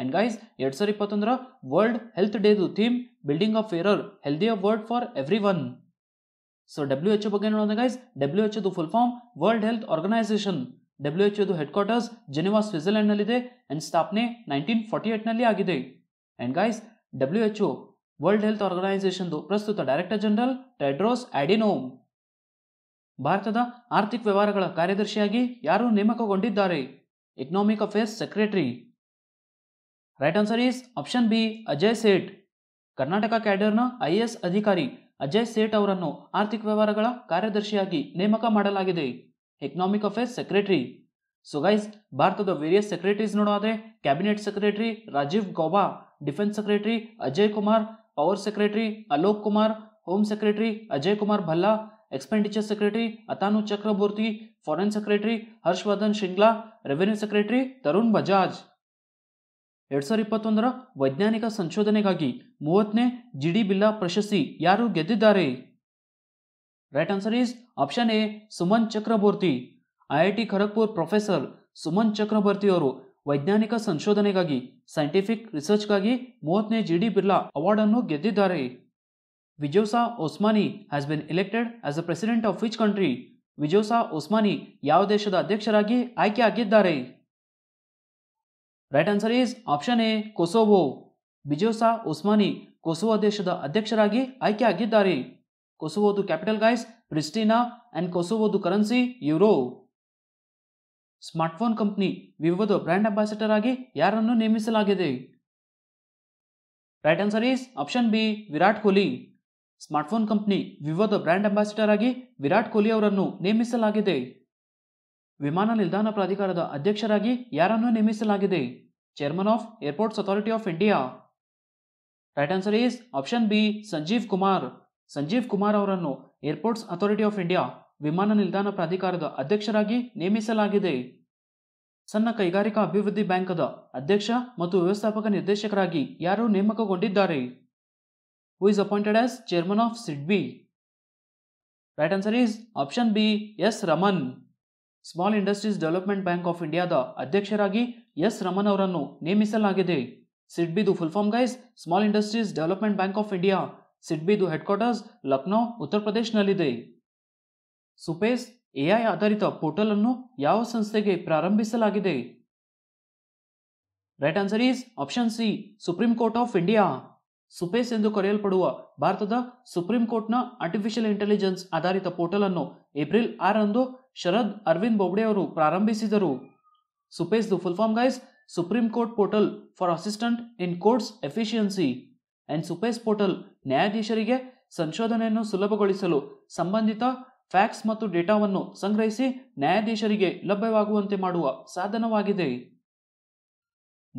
ಅಂಡ್ ಗೈಸ್ ಎರಡ್ ಸಾವಿರ ಇಪ್ಪತ್ತೊಂದರ ವರ್ಲ್ಡ್ ಹೆಲ್ತ್ ಡೇದು theme building a fairer healthier world for everyone so W H ಬಗ್ಗೆ ನೋಡೋಣ guys W H full form world health organisation W H headquarters Geneva ಸ್ವಿಟ್ಜರ್ಲೆಂಡ್ನಲ್ಲಿದೆ ಆ್ಯಂಡ್ ಸ್ಥಾಪನೆ ನೈನ್ಟೀನ್ ಫಾರ್ಟಿ ಏಟ್ನಲ್ಲಿ ಆಗಿದೆ and guys W H O world health ಆರ್ಗನೈಸೇಷನ್ದು ಪ್ರಸ್ತುತ ಡೈರೆಕ್ಟರ್ ಜನರಲ್ ಟೆಡ್ರೋಸ್ ಆಡಿನೋಮ್ ಭಾರತದ ಆರ್ಥಿಕ ವ್ಯವಹಾರಗಳ ಕಾರ್ಯದರ್ಶಿಯಾಗಿ ಯಾರು ನೇಮಕಗೊಂಡಿದ್ದಾರೆ economic affairs secretary right answer is option B Ajay Seth Karnataka ಕ್ಯಾಡರ್ನ ಎಸ್ ಅಧಿಕಾರಿ ಅಜಯ್ ಸೇಠ್ ಅವರನ್ನು ಆರ್ಥಿಕ ವ್ಯವಹಾರಗಳ ಕಾರ್ಯದರ್ಶಿಯಾಗಿ ನೇಮಕ ಮಾಡಲಾಗಿದೆ economic affairs secretary so guys ಭಾರತದ ವೇರಿಯಸ್ ಸೆಕ್ರೆಟರೀಸ್ ನೋಡೋದಾದ್ರೆ cabinet secretary Rajiv Gauba defence secretary Ajay Kumar power secretary Alok Kumar home secretary Ajay Kumar Bhalla expenditure secretary Atanu Chakraborty foreign secretary Harshvardhan Shringla revenue secretary Tarun Bajaj ಎರಡ್ ಸಾವಿರದ ಇಪ್ಪತ್ತೊಂದರ ವೈಜ್ಞಾನಿಕ ಸಂಶೋಧನೆಗಾಗಿ ಮೂವತ್ತನೇ ಜಿಡಿ ಬಿಲ್ಲಾ ಪ್ರಶಸ್ತಿ ಯಾರು ಗೆದ್ದಿದ್ದಾರೆ right answer is option A Suman Chakraborty I I T Kharagpur professor Suman Chakraborty ಅವರು ವೈಜ್ಞಾನಿಕ ಸಂಶೋಧನೆಗಾಗಿ ಸೈಂಟಿಫಿಕ್ ರಿಸರ್ಚ್ಗಾಗಿ ಮೂವತ್ತನೇ ಜಿ ಡಿ ಬಿರ್ಲಾ ಅವಾರ್ಡ್ ಅನ್ನು ಗೆದ್ದಿದ್ದಾರೆ Vjosa Osmani has been elected as a president of which country Vjosa Osmani ಯಾವ ದೇಶದ ಅಧ್ಯಕ್ಷರಾಗಿ ಆಯ್ಕೆ ಆಗಿದ್ದಾರೆ right answer is option A Kosovo Vjosa Osmani Kosovo ದೇಶದ ಅಧ್ಯಕ್ಷರಾಗಿ ಆಯ್ಕೆ ಆಗಿದ್ದಾರೆ ಕೊಸುವುದು ಕ್ಯಾಪಿಟಲ್ ಗೈಸ್ ಪ್ರಿಸ್ಟಿನಾ ಅಂಡ್ ಕೊಸುವುದು currency euro smart phone smartphone company ವಿವೋದ ಬ್ರ್ಯಾಂಡ್ ಅಂಬಾಸಿಡರ್ ಆಗಿ ಯಾರನ್ನು ನೇಮಿಸಲಾಗಿದೆ right answer is option B Virat Kohli smartphone company ವಿವೋದು ಬ್ರಾಂಡ್ ಅಂಬಾಸಿಡರ್ ಆಗಿ ವಿರಾಟ್ ಕೊಹ್ಲಿ ಅವರನ್ನು ನೇಮಿಸಲಾಗಿದೆ ವಿಮಾನ ನಿಲ್ದಾಣ ಪ್ರಾಧಿಕಾರದ ಅಧ್ಯಕ್ಷರಾಗಿ ಯಾರನ್ನು ನೇಮಿಸಲಾಗಿದೆ chairman of airports authority of India right answer is option B Sanjeev Kumar Sanjeev Kumar ಅವರನ್ನು ಏರ್ಪೋರ್ಟ್ಸ್ ಅಥಾರಿಟಿ ಆಫ್ ಇಂಡಿಯಾ ವಿಮಾನ ನಿಲ್ದಾಣ ಪ್ರಾಧಿಕಾರದ ಅಧ್ಯಕ್ಷರಾಗಿ ನೇಮಿಸಲಾಗಿದೆ ಸಣ್ಣ ಕೈಗಾರಿಕಾ ಅಭಿವೃದ್ಧಿ ಬ್ಯಾಂಕದ ಅಧ್ಯಕ್ಷ ಮತ್ತು ವ್ಯವಸ್ಥಾಪಕ ನಿರ್ದೇಶಕರಾಗಿ ಯಾರು ನೇಮಕಗೊಂಡಿದ್ದಾರೆ who is appointed as chairman of SIDBI right answer is option B S Raman small industries development bank of ಇಂಡಿಯಾದ ಅಧ್ಯಕ್ಷರಾಗಿ ಎಸ್ ರಮನ್ ಅವರನ್ನು ನೇಮಿಸಲಾಗಿದೆ ಸಿಡ್ಬಿದು full form guys small industries development bank of India ಸಿಡ್ಬಿದು ಹೆಡ್ ಕ್ವಾರ್ಟರ್ಸ್ ಲಕ್ನೋ ಉತ್ತರ ಪ್ರದೇಶನಲ್ಲಿದೆ ಸುಪೇಸ್ ಎಐ ಆಧಾರಿತ ಪೋರ್ಟಲ್ ಅನ್ನು ಯಾವ ಸಂಸ್ಥೆಗೆ ಪ್ರಾರಂಭಿಸಲಾಗಿದೆ right answer is option C supreme court of India SUPACE ಎಂದು ಕರೆಯಲ್ಪಡುವ ಭಾರತದ ಸುಪ್ರೀಂ ಕೋರ್ಟ್ನ ಆರ್ಟಿಫಿಷಿಯಲ್ ಇಂಟೆಲಿಜೆನ್ಸ್ ಆಧಾರಿತ ಪೋರ್ಟಲ್ ಅನ್ನು ಏಪ್ರಿಲ್ ಆರರಂದು ಶರದ್ ಅರವಿಂದ್ ಬೋಬ್ಡೆ ಅವರು ಪ್ರಾರಂಭಿಸಿದರು ಸುಪೇಸ್ ದು full form guys supreme court portal for assistant in courts efficiency and SUPACE portal ನ್ಯಾಯಾಧೀಶರಿಗೆ ಸಂಶೋಧನೆಯನ್ನು ಸುಲಭಗೊಳಿಸಲು ಸಂಬಂಧಿತ ಫ್ಯಾಕ್ಸ್ ಮತ್ತು ಡೇಟಾವನ್ನು ಸಂಗ್ರಹಿಸಿ ನ್ಯಾಯಾಧೀಶರಿಗೆ ಲಭ್ಯವಾಗುವಂತೆ ಮಾಡುವ ಸಾಧನವಾಗಿದೆ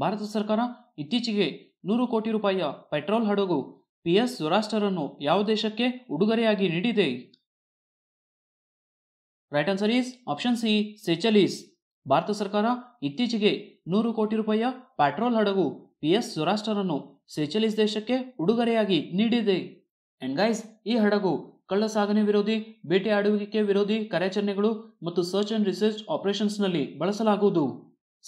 ಭಾರತ ಸರ್ಕಾರ ಇತ್ತೀಚೆಗೆ ನೂರು ಕೋಟಿ ರೂಪಾಯಿಯ ಪೆಟ್ರೋಲ್ ಹಡಗು ಪಿಎಸ್ ಎಸ್ ಯಾವ ದೇಶಕ್ಕೆ ಉಡುಗೊರೆಯಾಗಿ ನೀಡಿದೆ right answer is option C Seychelles ಭಾರತ ಸರ್ಕಾರ ಇತ್ತೀಚೆಗೆ ನೂರು ಕೋಟಿ ರೂಪಾಯಿಯ ಪೆಟ್ರೋಲ್ ಹಡಗು ಪಿಎಸ್ ಎಸ್ ಸೇಚಲಿಸ್ ದೇಶಕ್ಕೆ ಉಡುಗೊರೆಯಾಗಿ ನೀಡಿದೆ ಅಂಡ್ ಗೈಸ್ ಈ ಹಡಗು ಕಳ್ಳ ಸಾಗಣೆ ವಿರೋಧಿ ಆಡುವಿಕೆ ವಿರೋಧಿ ಕಾರ್ಯಾಚರಣೆಗಳು ಮತ್ತು ಸರ್ಚ್ ಅಂಡ್ ರಿಸರ್ಚ್ ಆಪರೇಷನ್ಸ್ನಲ್ಲಿ ಬಳಸಲಾಗುವುದು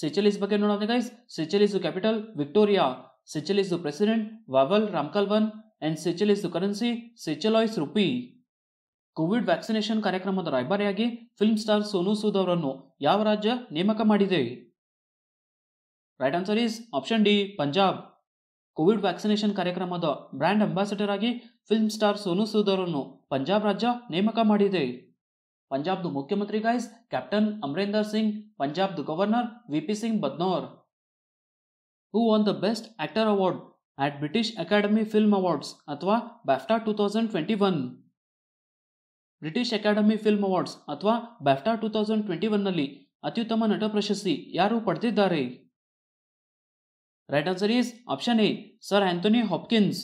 ಸೆಚಲಿಸ್ ಬಗ್ಗೆ ನೋಡೋಣ guys Seychelles capital Victoria Seychelles president Wavel Ramkalawan and Seychelles currency Seychellois rupee covid vaccination ಕಾರ್ಯಕ್ರಮದ ರಾಯಭಾರಿಯಾಗಿ ಫಿಲ್ಮ್ ಸ್ಟಾರ್ ಸೋನು ಸೂದ್ ಅವರನ್ನು ಯಾವ ರಾಜ್ಯ ನೇಮಕ ಮಾಡಿದೆ right answer is option D Punjab covid vaccination ಕಾರ್ಯಕ್ರಮದ ಬ್ರ್ಯಾಂಡ್ ಅಂಬಾಸಿಡರ್ ಆಗಿ ಫಿಲ್ಮ್ ಸ್ಟಾರ್ ಸೋನು ಸೂದರನ್ನು ಪಂಜಾಬ್ ರಾಜ್ಯ ನೇಮಕ ಮಾಡಿದೆ ಪಂಜಾಬ್ದು ಮುಖ್ಯಮಂತ್ರಿ ಗೈಸ್ ಕ್ಯಾಪ್ಟನ್ ಅಮರಿಂದರ್ ಸಿಂಗ್ ಪಂಜಾಬ್ದು governor V P Singh Badnore who won the best actor award at British academy film awards ಅಥವಾ BAFTA two thousand twenty one British academy film awards ಅಥವಾ ಬ್ಯಾಫ್ಟಾ ಟೂ ತೌಸಂಡ್ ಟ್ವೆಂಟಿ ಒನ್ನಲ್ಲಿ ಅತ್ಯುತ್ತಮ ನಟ ಪ್ರಶಸ್ತಿ ಯಾರು ಪಡೆದಿದ್ದಾರೆ right answer is option A sir Anthony Hopkins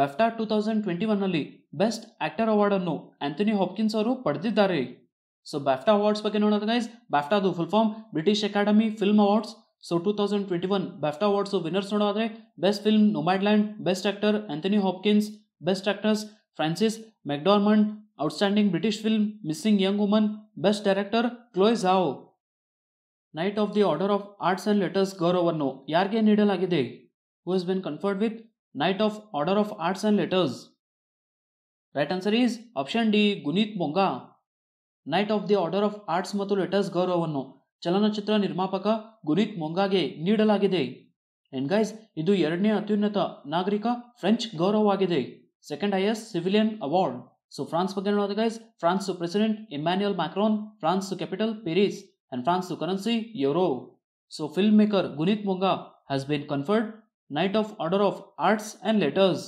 BAFTA two thousand twenty ಒನ್ನಲ್ಲಿ ಬೆಸ್ಟ್ ಆಕ್ಟರ್ ಅವಾರ್ಡ್ ಅನ್ನು ಆಂಥೋನಿ ಹಾಪ್ಕಿನ್ಸ್ ಅವರು ಪಡೆದಿದ್ದಾರೆ ಸೊ ಬ್ಯಾಫ್ಟಾ ಅವಾರ್ಡ್ಸ್ ಬಗ್ಗೆ ನೋಡೋದು ಗೈಸ್ ಬ್ಯಾಫ್ಟಾದು full form British academy film awards so two thousand twenty one BAFTA awards winners ನೋಡೋದ್ರೆ best film Nomadland best actor Anthony Hopkins best actress Frances McDormand outstanding British film missing young woman best director Chloe Zhao knight of the order of arts and letters ಗೌರವವನ್ನು ಯಾರಿಗೆ ನೀಡಲಾಗಿದೆ who has been conferred with knight of order of arts and letters right answer is option D Guneet Monga knight of the order of arts ಮತ್ತು ಲೆಟರ್ಸ್ ಗೌರವವನ್ನು ಚಲನಚಿತ್ರ ನಿರ್ಮಾಪಕ ಗುನೀತ್ ಮೊಂಗಾಗೆ ನೀಡಲಾಗಿದೆ ಎಂಡ್ ಗೈಸ್ ಇದು ಎರಡನೇ ಅತ್ಯುನ್ನತ ನಾಗರಿಕ ಫ್ರೆಂಚ್ ಗೌರವವಾಗಿದೆ second highest civilian award so France ಬಗ್ಗೆ ನೋಡೋದು guys France president Emmanuel Macron France capital Paris and francs to currency euro. So filmmaker Gunit Monga has been conferred Knight of Order of Arts and Letters.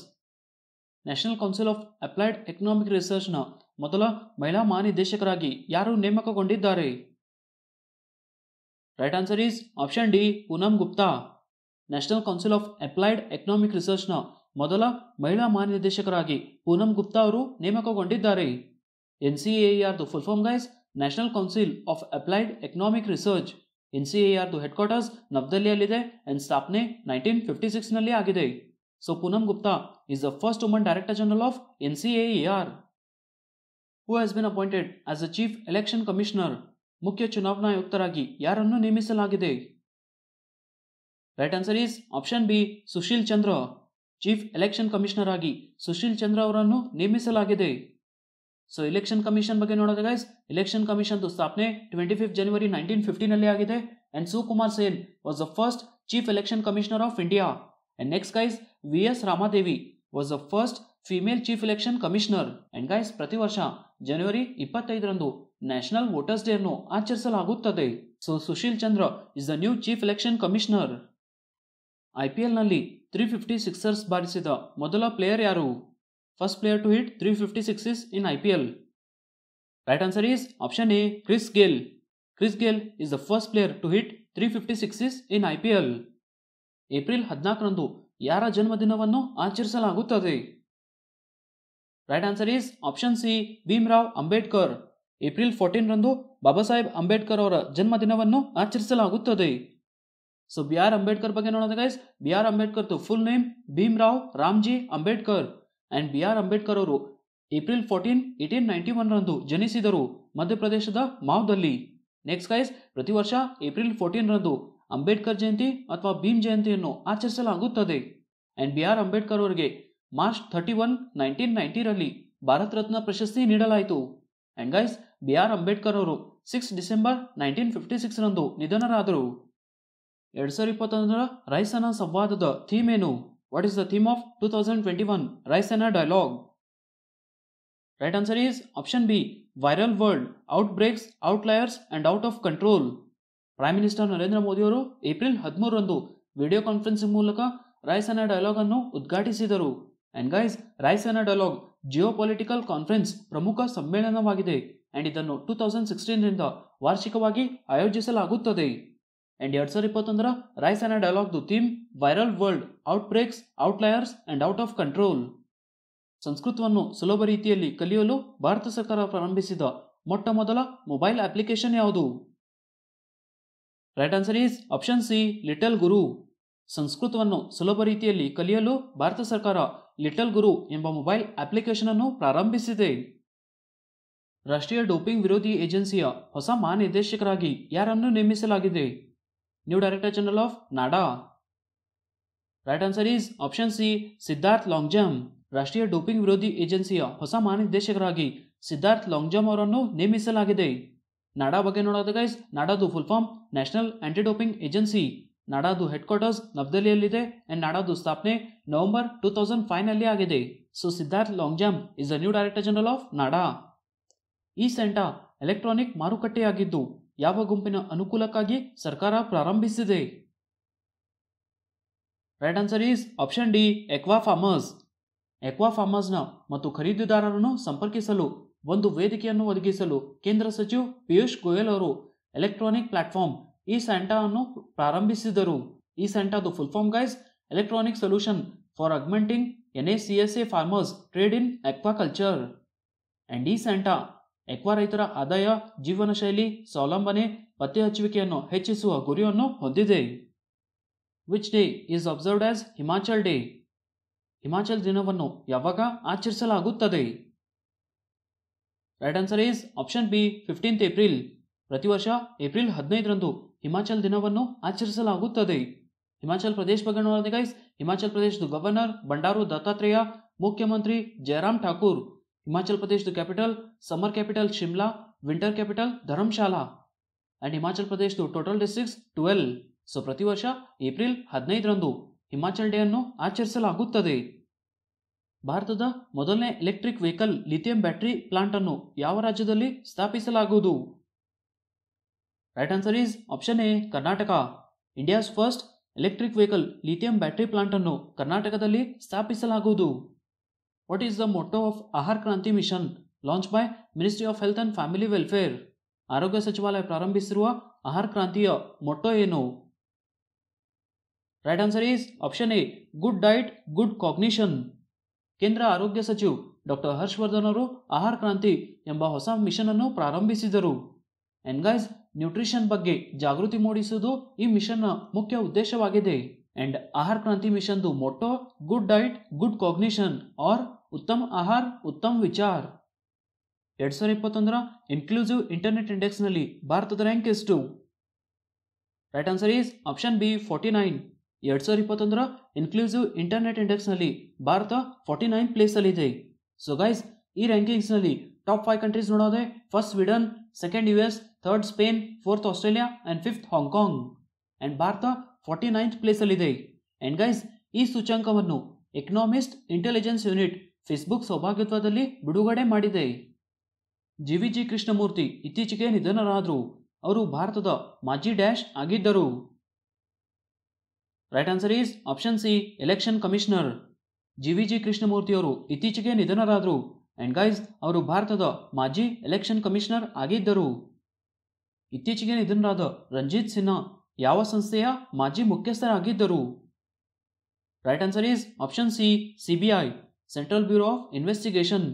National Council of Applied Economic ರಿಸರ್ಚ್ನ ಮೊದಲ ಮಹಿಳಾ ಮಹಾನಿರ್ದೇಶಕರಾಗಿ ಯಾರು ನೇಮಕಗೊಂಡಿದ್ದಾರೆ right answer is option D Poonam Gupta National Council of Applied Economic ರಿಸರ್ಚ್ನ ಮೊದಲ ಮಹಿಳಾ ಮಹಾನಿರ್ದೇಶಕರಾಗಿ ಪೂನಮ್ ಗುಪ್ತಾ ಅವರು ನೇಮಕಗೊಂಡಿದ್ದಾರೆ ಎನ್ ಸಿ ಎ ಆರ್ ದು full form guys National Council of Applied Economic Research N C ಎಆರ್ದು ಹೆಡ್ ಕ್ವಾರ್ಟರ್ಸ್ ನವದೆಹಲಿಯಲ್ಲಿದೆ ಅಂಡ್ ಸ್ಥಾಪನೆ ನೈನ್ಟೀನ್ ಫಿಫ್ಟಿ ಸಿಕ್ಸ್ನಲ್ಲಿ ಆಗಿದೆ so Poonam Gupta is the first woman director general of N C A R who has been appointed as a chief election commissioner ಮುಖ್ಯ ಚುನಾವಣಾ ಆಯುಕ್ತರಾಗಿ ಯಾರನ್ನು ನೇಮಿಸಲಾಗಿದೆ right answer is option B Sushil Chandra chief election commissioner ಆಗಿ ಸುಶೀಲ್ ಚಂದ್ರ ಅವರನ್ನು ನೇಮಿಸಲಾಗಿದೆ ಸೊ ಎಲೆಕ್ಷನ್ ಕಮಿಷನ್ ಬಗ್ಗೆ ನೋಡೋದು ಗೈಸ್ ಇಲೆಕ್ಷನ್ ಕಮಿಷನ್ ಸ್ಥಾಪನೆ ಟ್ವೆಂಟಿ ಫಿಫ್ತ್ ಜನವರಿ ನೈನ್ಟೀನ್ ಫಿಫ್ಟೀನಲ್ಲಿ ಆಗಿದೆ and Sukumar Sen was the first chief election commissioner of India and next guys V S Ramadevi was the first female chief election commissioner and guys ಪ್ರತಿ ವರ್ಷ ಜನವರಿ ಇಪ್ಪತ್ತೈದರಂದು ನ್ಯಾಷನಲ್ ವೋಟರ್ಸ್ ಡೇ ಅನ್ನು ಆಚರಿಸಲಾಗುತ್ತದೆ so Sushil Chandra is the new chief election commissioner I P ನಲ್ಲಿ ತ್ರೀ ಫಿಫ್ಟಿ ಸಿಕ್ಸರ್ಸ್ ಬಾರಿಸಿದ ಮೊದಲ ಪ್ಲೇಯರ್ ಯಾರು three fifty ಸಿಕ್ಸಿಸ್ in I P L right answer is option A Chris Gayle Chris Gayle is the first player to hit three fifty sixes in I P L April ಹದಿನಾಲ್ಕರಂದು ಯಾರ ಜನ್ಮದಿನವನ್ನು ಆಚರಿಸಲಾಗುತ್ತದೆ right answer is option C Bhimrao Ambedkar April fourteen ರಂದು ಬಾಬಾ ಸಾಹೇಬ್ ಅಂಬೇಡ್ಕರ್ ಅವರ ಜನ್ಮದಿನವನ್ನು ಆಚರಿಸಲಾಗುತ್ತದೆ ಸೊ ಬಿ ಆರ್ ಅಂಬೇಡ್ಕರ್ ಬಗ್ಗೆ ನೋಡೋದು guys B R Ambedkar full name Bhimrao Ramji Ambedkar and B R Ambedkar ಅವರು ಏಪ್ರಿಲ್ ಫೋರ್ಟೀನ್ ಏಯ್ಟೀನ್ ನೈಂಟಿ ಒನ್ರಂದು ಜನಿಸಿದರು ಮಧ್ಯಪ್ರದೇಶದ ಮಾವ್ದಲ್ಲಿ ನೆಕ್ಸ್ಟ್ ಗೈಸ್ ಪ್ರತಿ ವರ್ಷ ಏಪ್ರಿಲ್ ಫೋರ್ಟೀನ್ರಂದು ಅಂಬೇಡ್ಕರ್ ಜಯಂತಿ ಅಥವಾ ಭೀಮ್ ಜಯಂತಿಯನ್ನು ಆಚರಿಸಲಾಗುತ್ತದೆ ಆ್ಯಂಡ್ ಬಿ ಆರ್ ಅಂಬೇಡ್ಕರ್ ಅವರಿಗೆ ಮಾರ್ಚ್ ಥರ್ಟಿ ಒನ್ ನೈನ್ಟೀನ್ ನೈಂಟಿರಲ್ಲಿ ಭಾರತ ರತ್ನ ಪ್ರಶಸ್ತಿ ನೀಡಲಾಯಿತು and guys B R Ambedkar ಅವರು six December nineteen fifty six ರಂದು ನಿಧನರಾದರು ಎರಡು ಸಾವಿರದ ಇಪ್ಪತ್ತೊಂದರ ರೈಸನ ಸಂವಾದದ ಥೀಮ್ ಏನು what is the theme of What thousand twenty one of 2021 Raisena Dialogue? Right option B viral world out breaks out Outliers and out of control prime minister Narendra ಮೋದಿಯವರು ಏಪ್ರಿಲ್ ಹದಿಮೂರರಂದು ವಿಡಿಯೋ ಕಾನ್ಫರೆನ್ಸಿಂಗ್ ಮೂಲಕ ರಾಯ್ಸೇನಾ ಡೈಲಾಗ್ ಅನ್ನು ಉದ್ಘಾಟಿಸಿದರು and guys Raisina dialogue geopolitical conference ಪ್ರಮುಖ ಸಮ್ಮೇಳನವಾಗಿದೆ ಅಂಡ್ ಇದನ್ನು ಟೂ ತೌಸಂಡ್ ಸಿಕ್ಸ್ಟೀನ್ರಿಂದ ವಾರ್ಷಿಕವಾಗಿ ಆಯೋಜಿಸಲಾಗುತ್ತದೆ ಆ್ಯಂಡ್ ಎರಡು ಸಾವಿರ ಇಪ್ಪತ್ತೊಂದರ ರೈಸ್ ಡೈಲಾಗ್ ಡೈಲಾಗ್ದು theme viral world out breaks outliers and out of control ಸಂಸ್ಕೃತವನ್ನು ಸುಲಭ ರೀತಿಯಲ್ಲಿ ಕಲಿಯಲು ಭಾರತ ಸರ್ಕಾರ ಪ್ರಾರಂಭಿಸಿದ ಮೊಟ್ಟ ಮೊದಲ ಮೊಬೈಲ್ ಅಪ್ಲಿಕೇಶನ್ ಯಾವುದು right answer is option C little Guru ಸಂಸ್ಕೃತವನ್ನು ಸುಲಭ ರೀತಿಯಲ್ಲಿ ಕಲಿಯಲು ಭಾರತ ಸರ್ಕಾರ ಲಿಟಲ್ ಗುರು ಎಂಬ ಮೊಬೈಲ್ ಅಪ್ಲಿಕೇಶನ್ ಅನ್ನು ಪ್ರಾರಂಭಿಸಿದೆ ರಾಷ್ಟ್ರೀಯ ಡೋಪಿಂಗ್ ವಿರೋಧಿ ಏಜೆನ್ಸಿಯ ಹೊಸ ಮಹಾನಿರ್ದೇಶಕರಾಗಿ ಯಾರನ್ನು ನೇಮಿಸಲಾಗಿದೆ new director general of NADA? Right answer is C Siddharth ಲಾಂಗ್ Longjam. ರಾಷ್ಟ್ರೀಯ ಡೋಪಿಂಗ್ ವಿರೋಧಿ ಏಜೆನ್ಸಿಯ ಹೊಸ ಮಹಾನಿರ್ದೇಶಕರಾಗಿ ಸಿದ್ಧಾರ್ಥ್ ಜಂಪ್ ಅವರನ್ನು ನೇಮಿಸಲಾಗಿದೆ ನಾಡಾ ಬಗ್ಗೆ ನೋಡೋದು ಗೈಸ್ ನಾಡಾದು full form National Anti Doping Agency ನಾಡಾದು ಹೆಡ್ ಕ್ವಾರ್ಟರ್ಸ್ ನವದೆಹಲಿಯಲ್ಲಿದೆ ಅಂಡ್ ನಾಡಾದು ಸ್ಥಾಪನೆ ನವೆಂಬರ್ ಟೂ ತೌಸಂಡ್ ಫೈವ್ನಲ್ಲಿ ಆಗಿದೆ ಸೊ ಸಿದ್ಧಾರ್ಥ್ ಜಂಪ್ is the new director general of NADA ಈ ಸೆಂಟಾ ಎಲೆಕ್ಟ್ರಾನಿಕ್ ಮಾರುಕಟ್ಟೆಯಾಗಿದ್ದು ಯಾವ ಗುಂಪಿನ ಅನುಕೂಲಕ್ಕಾಗಿ ಸರ್ಕಾರ ಪ್ರಾರಂಭಿಸಿದೆ right answer is option D aqua farmers aqua ಫಾರ್ಮರ್ಸ್ನ ಮತ್ತು ಖರೀದಿದಾರರನ್ನು ಸಂಪರ್ಕಿಸಲು ಒಂದು ವೇದಿಕೆಯನ್ನು ಒದಗಿಸಲು ಕೇಂದ್ರ ಸಚಿವ ಪಿಯೂಷ್ ಗೋಯಲ್ ಅವರು ಎಲೆಕ್ಟ್ರಾನಿಕ್ ಪ್ಲಾಟ್ಫಾರ್ಮ್ ಇ ಸ್ಯಾಂಟಾ ಅನ್ನು ಪ್ರಾರಂಭಿಸಿದರು ಈ ಸ್ಯಾಂಟಾದ full form guys electronic solution for augmenting N A C S A farmers trade in aquaculture and ಈ ಸ್ಯಾಂಟಾ ಎಕ್ವಾ ರೈತರ ಆದಾಯ ಜೀವನ ಶೈಲಿ ಸ್ವಾವಲಂಬನೆ ಪತ್ತೆ ಹಚ್ಚುವಿಕೆಯನ್ನು ಹೆಚ್ಚಿಸುವ ಗುರಿಯನ್ನು ಹೊಂದಿದೆ which day is observed as Himachal day Himachal ದಿನವನ್ನು ಯಾವಾಗ ಆಚರಿಸಲಾಗುತ್ತದೆ right answer is option B fifteenth April ಪ್ರತಿ ವರ್ಷ ಏಪ್ರಿಲ್ ಹದಿನೈದರಂದು ಹಿಮಾಚಲ್ ದಿನವನ್ನು ಆಚರಿಸಲಾಗುತ್ತದೆ ಹಿಮಾಚಲ್ ಪ್ರದೇಶ ಬಗ್ಗೆ ಗೈಸ್ ಹಿಮಾಚಲ್ ಪ್ರದೇಶದ ಗವರ್ನರ್ ಬಂಡಾರು ದತ್ತಾತ್ರೇಯ ಮುಖ್ಯಮಂತ್ರಿ ಜಯರಾಮ್ ಠಾಕೂರ್ ಹಿಮಾಚಲ್ ಪ್ರದೇಶದ capital summer capital Shimla winter capital capital and Himachal ಪ್ರದೇಶದು ಟೋಟಲ್ ಡಿಸ್ಟಿಕ್ಸ್ ಟ್ವೆಲ್ ಸೊ ಪ್ರತಿ ವರ್ಷ ಏಪ್ರಿಲ್ ಹದಿನೈದರಂದು ಹಿಮಾಚಲ್ ಡೇ ಅನ್ನು ಆಚರಿಸಲಾಗುತ್ತದೆ ಭಾರತದ ಮೊದಲನೇ electric vehicle lithium battery plant ಅನ್ನು ಯಾವ ರಾಜ್ಯದಲ್ಲಿ ಸ್ಥಾಪಿಸಲಾಗುವುದು right answer is option A Karnataka India's first electric vehicle lithium battery plant ಅನ್ನು ಕರ್ನಾಟಕದಲ್ಲಿ ಸ್ಥಾಪಿಸಲಾಗುವುದು what is the motto of Aahaar Kranti mission launch by Ministry of Health and Family Welfare ಆರೋಗ್ಯ ಸಚಿವಾಲಯ ಪ್ರಾರಂಭಿಸಿರುವ ಆಹಾರ ಕ್ರಾಂತಿಯ ಮೊಟ್ಟೋ ಏನು right answer is option A good diet good cognition ಕೇಂದ್ರ ಆರೋಗ್ಯ ಸಚಿವ ಡಾಕ್ಟರ್ ಹರ್ಷವರ್ಧನ್ ಅವರು ಆಹಾರ ಕ್ರಾಂತಿ ಎಂಬ ಹೊಸ ಮಿಷನ್ ಅನ್ನು ಪ್ರಾರಂಭಿಸಿದರು ಎನ್ಗೈಸ್ ನ್ಯೂಟ್ರಿಷನ್ ಬಗ್ಗೆ ಜಾಗೃತಿ ಮೂಡಿಸುವುದು ಈ ಮಿಷನ್ನ ಮುಖ್ಯ ಉದ್ದೇಶವಾಗಿದೆ ಅಂಡ್ ಆಹಾರ ಕ್ರಾಂತಿ ಮಿಷನ್ದು motto good diet good cognition or ಉತ್ತಮ ಆಹಾರ ಉತ್ತಮ ವಿಚಾರ ಎರಡು ಸಾವಿರ ಇಪ್ಪತ್ತೊಂದರ ಇನ್ಕ್ಲೂಸಿವ್ ಇಂಟರ್ನೆಟ್ ಇಂಡೆಕ್ಸ್ನಲ್ಲಿ ಭಾರತದ ರ್ಯಾಂಕ್ ಎಷ್ಟು right answer is option B forty nine ಎರಡು ಸಾವಿರ ಇಪ್ಪತ್ತೊಂದರ ಇನ್ಕ್ಲೂಸಿವ್ ಇಂಟರ್ನೆಟ್ ಇಂಡೆಕ್ಸ್ನಲ್ಲಿ ಭಾರತ ಫಾರ್ಟಿ ನೈನ್ ಪ್ಲೇಸಲ್ಲಿದೆ ಸೊ ಗೈಸ್ ಈ ರ್ಯಾಂಕಿಂಗ್ಸ್ನಲ್ಲಿ ಟಾಪ್ ಫೈವ್ ಕಂಟ್ರೀಸ್ ನೋಡೋದೆ first Sweden second U S third Spain fourth Australia and fifth Hong Kong and Bharat forty ninth ಪ್ಲೇಸಲ್ಲಿದೆ ಆ್ಯಂಡ್ ಗೈಸ್ ಈ ಸೂಚ್ಯಾಂಕವನ್ನು ಎಕನಾಮಿಸ್ಟ್ ಇಂಟೆಲಿಜೆನ್ಸ್ ಯೂನಿಟ್ ಫೇಸ್ಬುಕ್ ಸೌಭಾಗ್ಯತ್ವದಲ್ಲಿ ಬಿಡುಗಡೆ ಮಾಡಿದೆ ಜಿ ವಿ ಜಿ ಕೃಷ್ಣಮೂರ್ತಿ ಇತ್ತೀಚೆಗೆ ನಿಧನರಾದರು ಅವರು ಭಾರತದ ಮಾಜಿ ಡ್ಯಾಶ್ ಆಗಿದ್ದರು right answer is option C election commissioner G V G ಅವರು ಇತ್ತೀಚೆಗೆ ನಿಧನರಾದರು ಆ್ಯಂಡ್ ಗೈಸ್ ಅವರು ಭಾರತದ ಮಾಜಿ ಎಲೆಕ್ಷನ್ ಕಮಿಷನರ್ ಆಗಿದ್ದರು ಇತ್ತೀಚೆಗೆ ನಿಧನರಾದ ರಂಜಿತ್ ಸಿನ್ಹಾ ಯಾವ ಸಂಸ್ಥೆಯ ಮಾಜಿ ಮುಖ್ಯಸ್ಥರಾಗಿದ್ದರು right answer is option C CBI Central Bureau of Investigation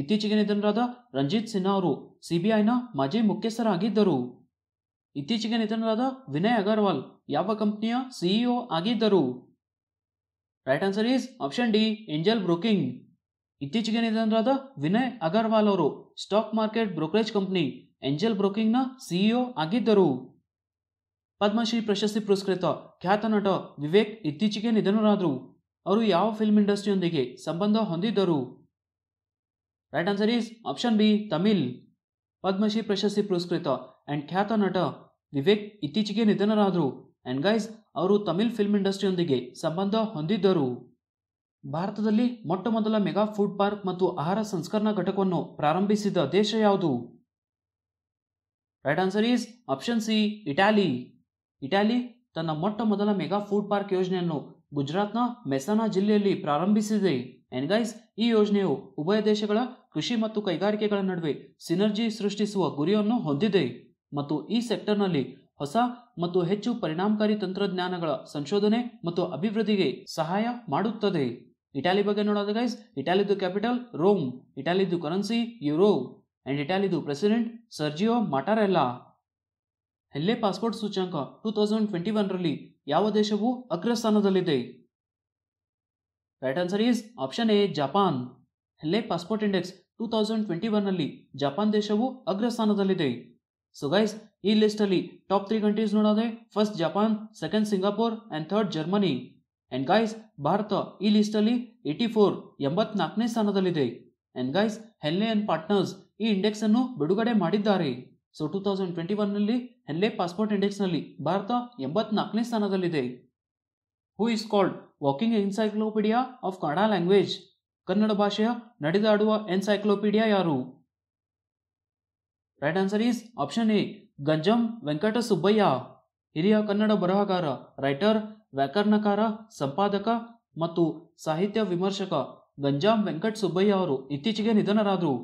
ಇತ್ತೀಚೆಗೆ ನಿಧನರಾದ ರಂಜಿತ್ ಸಿನ್ಹಾ ಅವರು ಸಿಬಿಐನ ಮಾಜಿ ಮುಖ್ಯಸ್ಥರಾಗಿದ್ದರು ಇತ್ತೀಚೆಗೆ ನಿಧನರಾದ ವಿನಯ್ ಅಗರ್ವಾಲ್ ಯಾವ ಕಂಪ್ನಿಯ ಸಿಇಒ ಆಗಿದ್ದರು right answer is option D Angel Broking ಇತ್ತೀಚೆಗೆ ನಿಧನರಾದ ವಿನಯ್ ಅಗರ್ವಾಲ್ ಅವರು stock market brokerage company Angel ಬ್ರೋಕಿಂಗ್ನ ಸಿಇಒ ಆಗಿದ್ದರು ಪದ್ಮಶ್ರೀ ಪ್ರಶಸ್ತಿ ಪುರಸ್ಕೃತ ಖ್ಯಾತ ನಟ ವಿವೇಕ್ ಇತ್ತೀಚೆಗೆ ನಿಧನರಾದರು ಅವರು ಯಾವ ಫಿಲ್ಮ್ ಇಂಡಸ್ಟ್ರಿಯೊಂದಿಗೆ ಸಂಬಂಧ ಹೊಂದಿದ್ದರು right answer is option B Tamil Padma Shri ಪ್ರಶಸ್ತಿ ಪುರಸ್ಕೃತ ಆ್ಯಂಡ್ ಖ್ಯಾತ ನಟ ವಿವೇಕ್ ಇತ್ತೀಚೆಗೆ ನಿಧನರಾದರು ಆ್ಯಂಡ್ ಗೈಸ್ ಅವರು ತಮಿಳ್ ಫಿಲ್ಮ್ ಇಂಡಸ್ಟ್ರಿಯೊಂದಿಗೆ ಸಂಬಂಧ ಹೊಂದಿದ್ದರು ಭಾರತದಲ್ಲಿ ಮೊಟ್ಟ ಮೊದಲ ಮೆಗಾ ಫುಡ್ ಪಾರ್ಕ್ ಮತ್ತು ಆಹಾರ ಸಂಸ್ಕರಣಾ ಘಟಕವನ್ನು ಪ್ರಾರಂಭಿಸಿದ ದೇಶ ಯಾವುದು right answer is option C Italy Italy ತನ್ನ ಮೊಟ್ಟ ಮೊದಲ ಮೆಗಾ ಫುಡ್ ಪಾರ್ಕ್ ಯೋಜನೆಯನ್ನು ಗುಜರಾತ್ನ ಮೆಸಾನಾ ಜಿಲ್ಲೆಯಲ್ಲಿ ಪ್ರಾರಂಭಿಸಿದೆ ಎನ್ಗೈಸ್ ಈ ಯೋಜನೆಯು ಉಭಯ ದೇಶಗಳ ಕೃಷಿ ಮತ್ತು ಕೈಗಾರಿಕೆಗಳ ನಡುವೆ ಸಿನರ್ಜಿ ಸೃಷ್ಟಿಸುವ ಗುರಿಯನ್ನು ಹೊಂದಿದೆ ಮತ್ತು ಈ ಸೆಕ್ಟರ್ನಲ್ಲಿ ಹೊಸ ಮತ್ತು ಹೆಚ್ಚು ಪರಿಣಾಮಕಾರಿ ತಂತ್ರಜ್ಞಾನಗಳ ಸಂಶೋಧನೆ ಮತ್ತು ಅಭಿವೃದ್ಧಿಗೆ ಸಹಾಯ ಮಾಡುತ್ತದೆ ಇಟಾಲಿ ಬಗ್ಗೆ ನೋಡೋದು ಗೈಸ್ ಇಟಾಲಿದು ಕ್ಯಾಪಿಟಲ್ ರೋಮ್ ಇಟಾಲಿದು ಕರೆನ್ಸಿ ಯುರೋ ಆ್ಯಂಡ್ ಇಟಾಲಿದು president Sergio Mattarella Henley passport ಸೂಚ್ಯಾಂಕ ಟೂ ತೌಸಂಡ್ ಟ್ವೆಂಟಿ ಒನ್ರಲ್ಲಿ ಯಾವ ದೇಶವು ಅಗ್ರಸ್ಥಾನದಲ್ಲಿದೆ right answer is option A Japan Henley passport index two thousand twenty ಒನ್ನಲ್ಲಿ ಜಪಾನ್ ದೇಶವು ಅಗ್ರಸ್ಥಾನದಲ್ಲಿದೆ ಸೊ ಗೈಸ್ ಈ ಲಿಸ್ಟಲ್ಲಿ ಟಾಪ್ ತ್ರೀ ಕಂಟ್ರೀಸ್ ನೋಡೋದೇ first Japan second Singapore and third Germany and guys Bharat ಈ ಲಿಸ್ಟಲ್ಲಿ ಏಯ್ಟಿ ಫೋರ್ ಎಂಬತ್ನಾಲ್ಕನೇ ಸ್ಥಾನದಲ್ಲಿದೆ and guys Henley and partners ಈ ಇಂಡೆಕ್ಸನ್ನು ಬಿಡುಗಡೆ ಮಾಡಿದ್ದಾರೆ ಸೊ ಟೂ ತೌಸಂಡ್ ಟ್ವೆಂಟಿ ಒನ್ನಲ್ಲಿ ಹೆನ್ಲೆ ಪಾಸ್ಪೋರ್ಟ್ ಇಂಡೆಕ್ಸ್ನಲ್ಲಿ ಭಾರತ ಎಂಬತ್ನಾಲ್ಕನೇ ಸ್ಥಾನದಲ್ಲಿದೆ who is called walking encyclopedia of Kannada language Kannada ಭಾಷೆಯ ನಡೆದಾಡುವ ಎನ್ಸೈಕ್ಲೋಪೀಡಿಯಾ ಯಾರು right answer is option A Ganjam Venkata Subbaiah ಹಿರಿಯ ಕನ್ನಡ ಬರಹಗಾರ ರೈಟರ್ ವ್ಯಾಕರಣಕಾರ ಸಂಪಾದಕ ಮತ್ತು ಸಾಹಿತ್ಯ ವಿಮರ್ಶಕ ಗಂಜಾಂ ವೆಂಕಟ್ ಸುಬ್ಬಯ್ಯ ಅವರು ಇತ್ತೀಚೆಗೆ ನಿಧನರಾದರು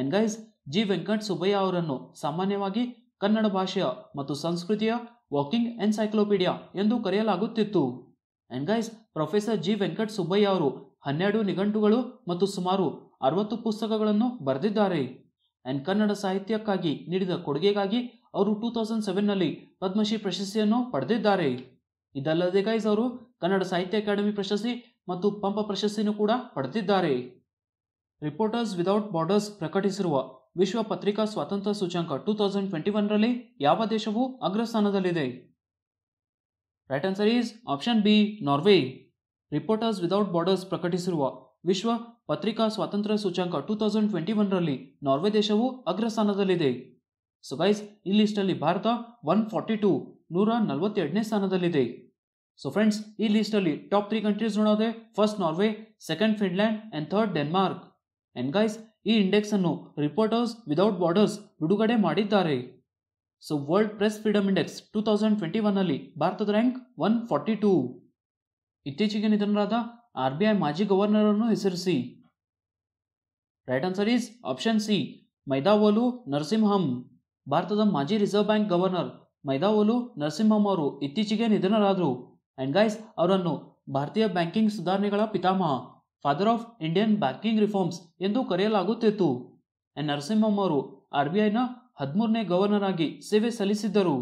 and guys G Venkat Subbaiah ಅವರನ್ನು ಸಾಮಾನ್ಯವಾಗಿ ಕನ್ನಡ ಭಾಷೆಯ ಮತ್ತು ಸಂಸ್ಕೃತಿಯ ವಾಕಿಂಗ್ ಎನ್ಸೈಕ್ಲೋಪೀಡಿಯಾ ಎಂದು ಕರೆಯಲಾಗುತ್ತಿತ್ತು and guys professor G Venkat Subbaiah ಅವರು ಹನ್ನೆರಡು ನಿಘಂಟುಗಳು ಮತ್ತು ಸುಮಾರು ಅರವತ್ತು ಪುಸ್ತಕಗಳನ್ನು ಬರೆದಿದ್ದಾರೆ ಅಂಡ್ ಕನ್ನಡ ಸಾಹಿತ್ಯಕ್ಕಾಗಿ ನೀಡಿದ ಕೊಡುಗೆಗಾಗಿ ಅವರು ಟೂ ತೌಸಂಡ್ ಸೆವೆನ್ನಲ್ಲಿ ಪದ್ಮಶ್ರೀ ಪ್ರಶಸ್ತಿಯನ್ನು ಪಡೆದಿದ್ದಾರೆ ಇದಲ್ಲದೆ ಗೈಸ್ ಅವರು ಕನ್ನಡ ಸಾಹಿತ್ಯ ಅಕಾಡೆಮಿ ಪ್ರಶಸ್ತಿ ಮತ್ತು ಪಂಪ ಪ್ರಶಸ್ತಿಯನ್ನು ಕೂಡ ಪಡೆದಿದ್ದಾರೆ ರಿಪೋರ್ಟರ್ಸ್ ವಿದೌಟ್ ಬಾರ್ಡರ್ಸ್ ಪ್ರಕಟಿಸಿರುವ ವಿಶ್ವ ಪತ್ರಿಕಾ ಸ್ವಾತಂತ್ರ್ಯ ಸೂಚ್ಯಾಂಕ ಟೂ ತೌಸಂಡ್ ಟ್ವೆಂಟಿ ಒನ್ರಲ್ಲಿ ಯಾವ ದೇಶವು ಅಗ್ರಸ್ಥಾನದಲ್ಲಿದೆ right answer is option B Norway Reporters Without Borders ಪ್ರಕಟಿಸಿರುವ ವಿಶ್ವ ಪತ್ರಿಕಾ ಸ್ವಾತಂತ್ರ್ಯ ಸೂಚ್ಯಾಂಕ ಟೂ ತೌಸಂಡ್ ಟ್ವೆಂಟಿ ರಲ್ಲಿ ನಾರ್ವೆ ದೇಶವು ಅಗ್ರಸ್ಥಾನದಲ್ಲಿದೆ ಸೊ ಗೈಸ್ ಈ ಲಿಸ್ಟಲ್ಲಿ ಭಾರತ ಒನ್ ಫಾರ್ಟಿ ಟೂ ನೂರ ನಲವತ್ತೆರಡನೇ ಸ್ಥಾನದಲ್ಲಿದೆ ಸೊ ಫ್ರೆಂಡ್ಸ್ ಈ ಲಿಸ್ಟಲ್ಲಿ ಟಾಪ್ ತ್ರೀ ಕಂಟ್ರೀಸ್ ನೋಡೋದೆ first Norway second Finland and third Denmark and guys ಈ ಇಂಡೆಕ್ಸ್ ಅನ್ನು ರಿಪೋರ್ಟರ್ಸ್ ವಿದೌಟ್ ಬಾರ್ಡರ್ಸ್ ಬಿಡುಗಡೆ ಮಾಡಿದ್ದಾರೆ so world Press Freedom Index two thousand twenty ಒನ್ನಲ್ಲಿ ಭಾರತದ ರ್ಯಾಂಕ್ ಒನ್ ಫಾರ್ಟಿ ಟೂ ಇತ್ತೀಚೆಗೆ ನಿಧನರಾದ ಆರ್ ಬಿ ಐ ಮಾಜಿ ಗವರ್ನರ್ ಅನ್ನು ಹೆಸರಿಸಿ right answer is option C Maidavolu Narasimham ಭಾರತದ ಮಾಜಿ Reserve Bank governor Maidavolu Narasimham ಅವರು ಇತ್ತೀಚೆಗೆ ನಿಧನರಾದರು ಅಂಡ್ ಗೈಸ್ ಅವರನ್ನು ಭಾರತೀಯ ಬ್ಯಾಂಕಿಂಗ್ ಸುಧಾರಣೆಗಳ ಪಿತಾಮಹ father of Indian banking reforms ಎಂದು ಕರೆಯಲಾಗುತ್ತಿತ್ತು ಎನ್ ನರಸಿಂಹಂ ಅವರು ಆರ್ ಬಿ ಐನ ಹದಿಮೂರನೇ ಗವರ್ನರ್ ಆಗಿ ಸೇವೆ ಸಲ್ಲಿಸಿದ್ದರು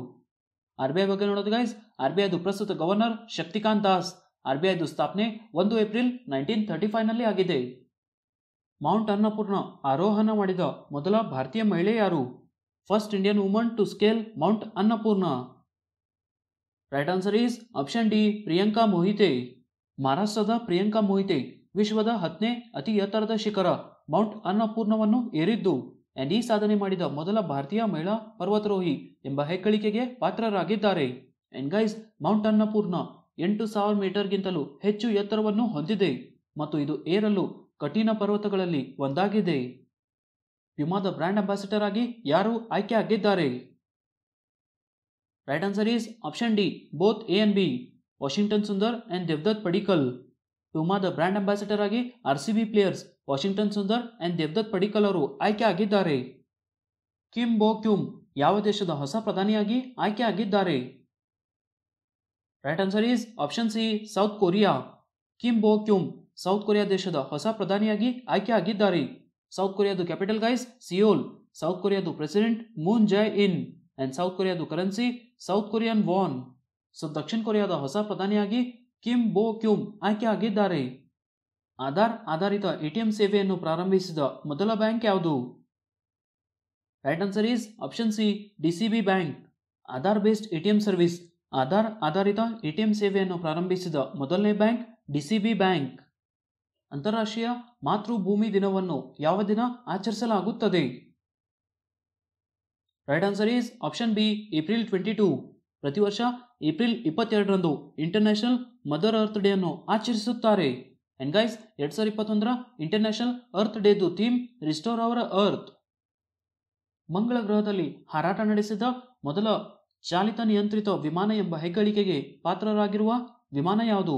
ಆರ್ ಬಿ ಐ ಬಗ್ಗೆ ನೋಡೋದು ಗೈಸ್ ಆರ್ ಬಿ ಐದು ಪ್ರಸ್ತುತ governor Shaktikanta Das R B ಐದು ಸ್ಥಾಪನೆ ಒಂದು ಏಪ್ರಿಲ್ ನೈನ್ಟೀನ್ ಥರ್ಟಿ ಫೈವ್ನಲ್ಲಿ ಆಗಿದೆ ಮೌಂಟ್ ಅನ್ನಪೂರ್ಣ ಆರೋಹಣ ಮಾಡಿದ ಮೊದಲ ಭಾರತೀಯ ಮಹಿಳೆ ಯಾರು first Indian woman to scale Mount Annapurna right answer is option D Priyanka Mohite ಮಹಾರಾಷ್ಟ್ರದ ಪ್ರಿಯಾಂಕಾ ಮೋಹಿತೆ ವಿಶ್ವದ ಹತ್ತನೇ ಅತಿ ಎತ್ತರದ ಶಿಖರ ಮೌಂಟ್ ಅನ್ನಪೂರ್ಣವನ್ನು ಏರಿದ್ದು ಆ್ಯಂಡ್ ಈ ಸಾಧನೆ ಮಾಡಿದ ಮೊದಲ ಭಾರತೀಯ ಮಹಿಳಾ ಪರ್ವತರೋಹಿ ಎಂಬ ಹೆಗ್ಗಳಿಕೆಗೆ ಪಾತ್ರರಾಗಿದ್ದಾರೆ ಅಂಡ್ ಗೈಸ್ ಮೌಂಟ್ ಅನ್ನಪೂರ್ಣ ಎಂಟು ಸಾವಿರ ಮೀಟರ್ಗಿಂತಲೂ ಹೆಚ್ಚು ಎತ್ತರವನ್ನು ಹೊಂದಿದೆ ಮತ್ತು ಇದು ಏರಲು ಕಠಿಣ ಪರ್ವತಗಳಲ್ಲಿ ಒಂದಾಗಿದೆ ವಿಮಾದ ಬ್ರ್ಯಾಂಡ್ ಅಂಬಾಸಿಡರ್ ಆಗಿ ಯಾರು ಆಯ್ಕೆ ಆಗಿದ್ದಾರೆ right answer is option D both A and B Washington Sundar and Devdutt Padikkal ಪ್ಯೂಮಾದ ಬ್ರ್ಯಾಂಡ್ ಅಂಬಾಸಿಡರ್ ಆಗಿ R C B players Washington Sundar and Devdutt Padikkal ಅವರು ಆಯ್ಕೆ ಆಗಿದ್ದಾರೆ ಕಿಮ್ ಬೋ ಕ್ಯೂಮ್ ಯಾವ ದೇಶದ ಹೊಸ ಪ್ರಧಾನಿಯಾಗಿ ಆಯ್ಕೆ ಆಗಿದ್ದಾರೆ right answer is option C South Korea Kim Boo Kyum south Korea ದೇಶದ ಹೊಸ ಪ್ರಧಾನಿಯಾಗಿ ಆಯ್ಕೆ ಆಗಿದ್ದಾರೆ ಸೌತ್ ಕೊರಿಯಾದ ಕ್ಯಾಪಿಟಲ್ ಗೈಸ್ ಸಿಯೋಲ್ ಸೌತ್ ಕೊರಿಯಾದ president Moon Jae In and South ಕೊರಿಯಾದ currency South Korean won so ದಕ್ಷಿಣ ಕೊರಿಯಾದ ಹೊಸ ಪ್ರಧಾನಿಯಾಗಿ ಕಿಮ್ ಬೋ ಕ್ಯೂಮ್ ಆಯ್ಕೆ ಆಗಿದ್ದಾರೆ ಆಧಾರ್ ಆಧಾರಿತ ಎಟಿಎಂ ಸೇವೆಯನ್ನು ಪ್ರಾರಂಭಿಸಿದ ಮೊದಲ ಬ್ಯಾಂಕ್ ಯಾವುದು right answer is option C B bank Aadhaar based ATM service Aadhaar ಆಧಾರಿತ ಎಟಿಎಂ ಸೇವೆಯನ್ನು ಪ್ರಾರಂಭಿಸಿದ ಮೊದಲನೇ ಬ್ಯಾಂಕ್ ಡಿಸಿಬಿ ಬ್ಯಾಂಕ್ ಅಂತಾರಾಷ್ಟ್ರೀಯ ಮಾತೃಭೂಮಿ ದಿನವನ್ನು ಯಾವ ದಿನ ಆಚರಿಸಲಾಗುತ್ತದೆ right answer is option B April twenty two ಪ್ರತಿ ವರ್ಷ ಏಪ್ರಿಲ್ ಇಪ್ಪತ್ತೆರಡರಂದು ಇಂಟರ್ನ್ಯಾಷನಲ್ ಮದರ್ ಅರ್ತ್ ಅನ್ನು ಆಚರಿಸುತ್ತಾರೆ ಅಂಡ್ ಗೈಸ್ ಎರಡ್ ಸಾವಿರದ ಇಪ್ಪತ್ತೊಂದರ ಇಂಟರ್ನ್ಯಾಷನಲ್ ಅರ್ತ್ ಡೇದು ಥೀಮ್ ರಿಸ್ಟೋರ್ ಅವರ್ ಅರ್ತ್ ಮಂಗಳ ಗ್ರಹದಲ್ಲಿ ಹಾರಾಟ ನಡೆಸಿದ ಮೊದಲ ಚಾಲಿತ ನಿಯಂತ್ರಿತ ವಿಮಾನ ಎಂಬ ಹೆಗ್ಗಳಿಕೆಗೆ ಪಾತ್ರರಾಗಿರುವ ವಿಮಾನ ಯಾವುದು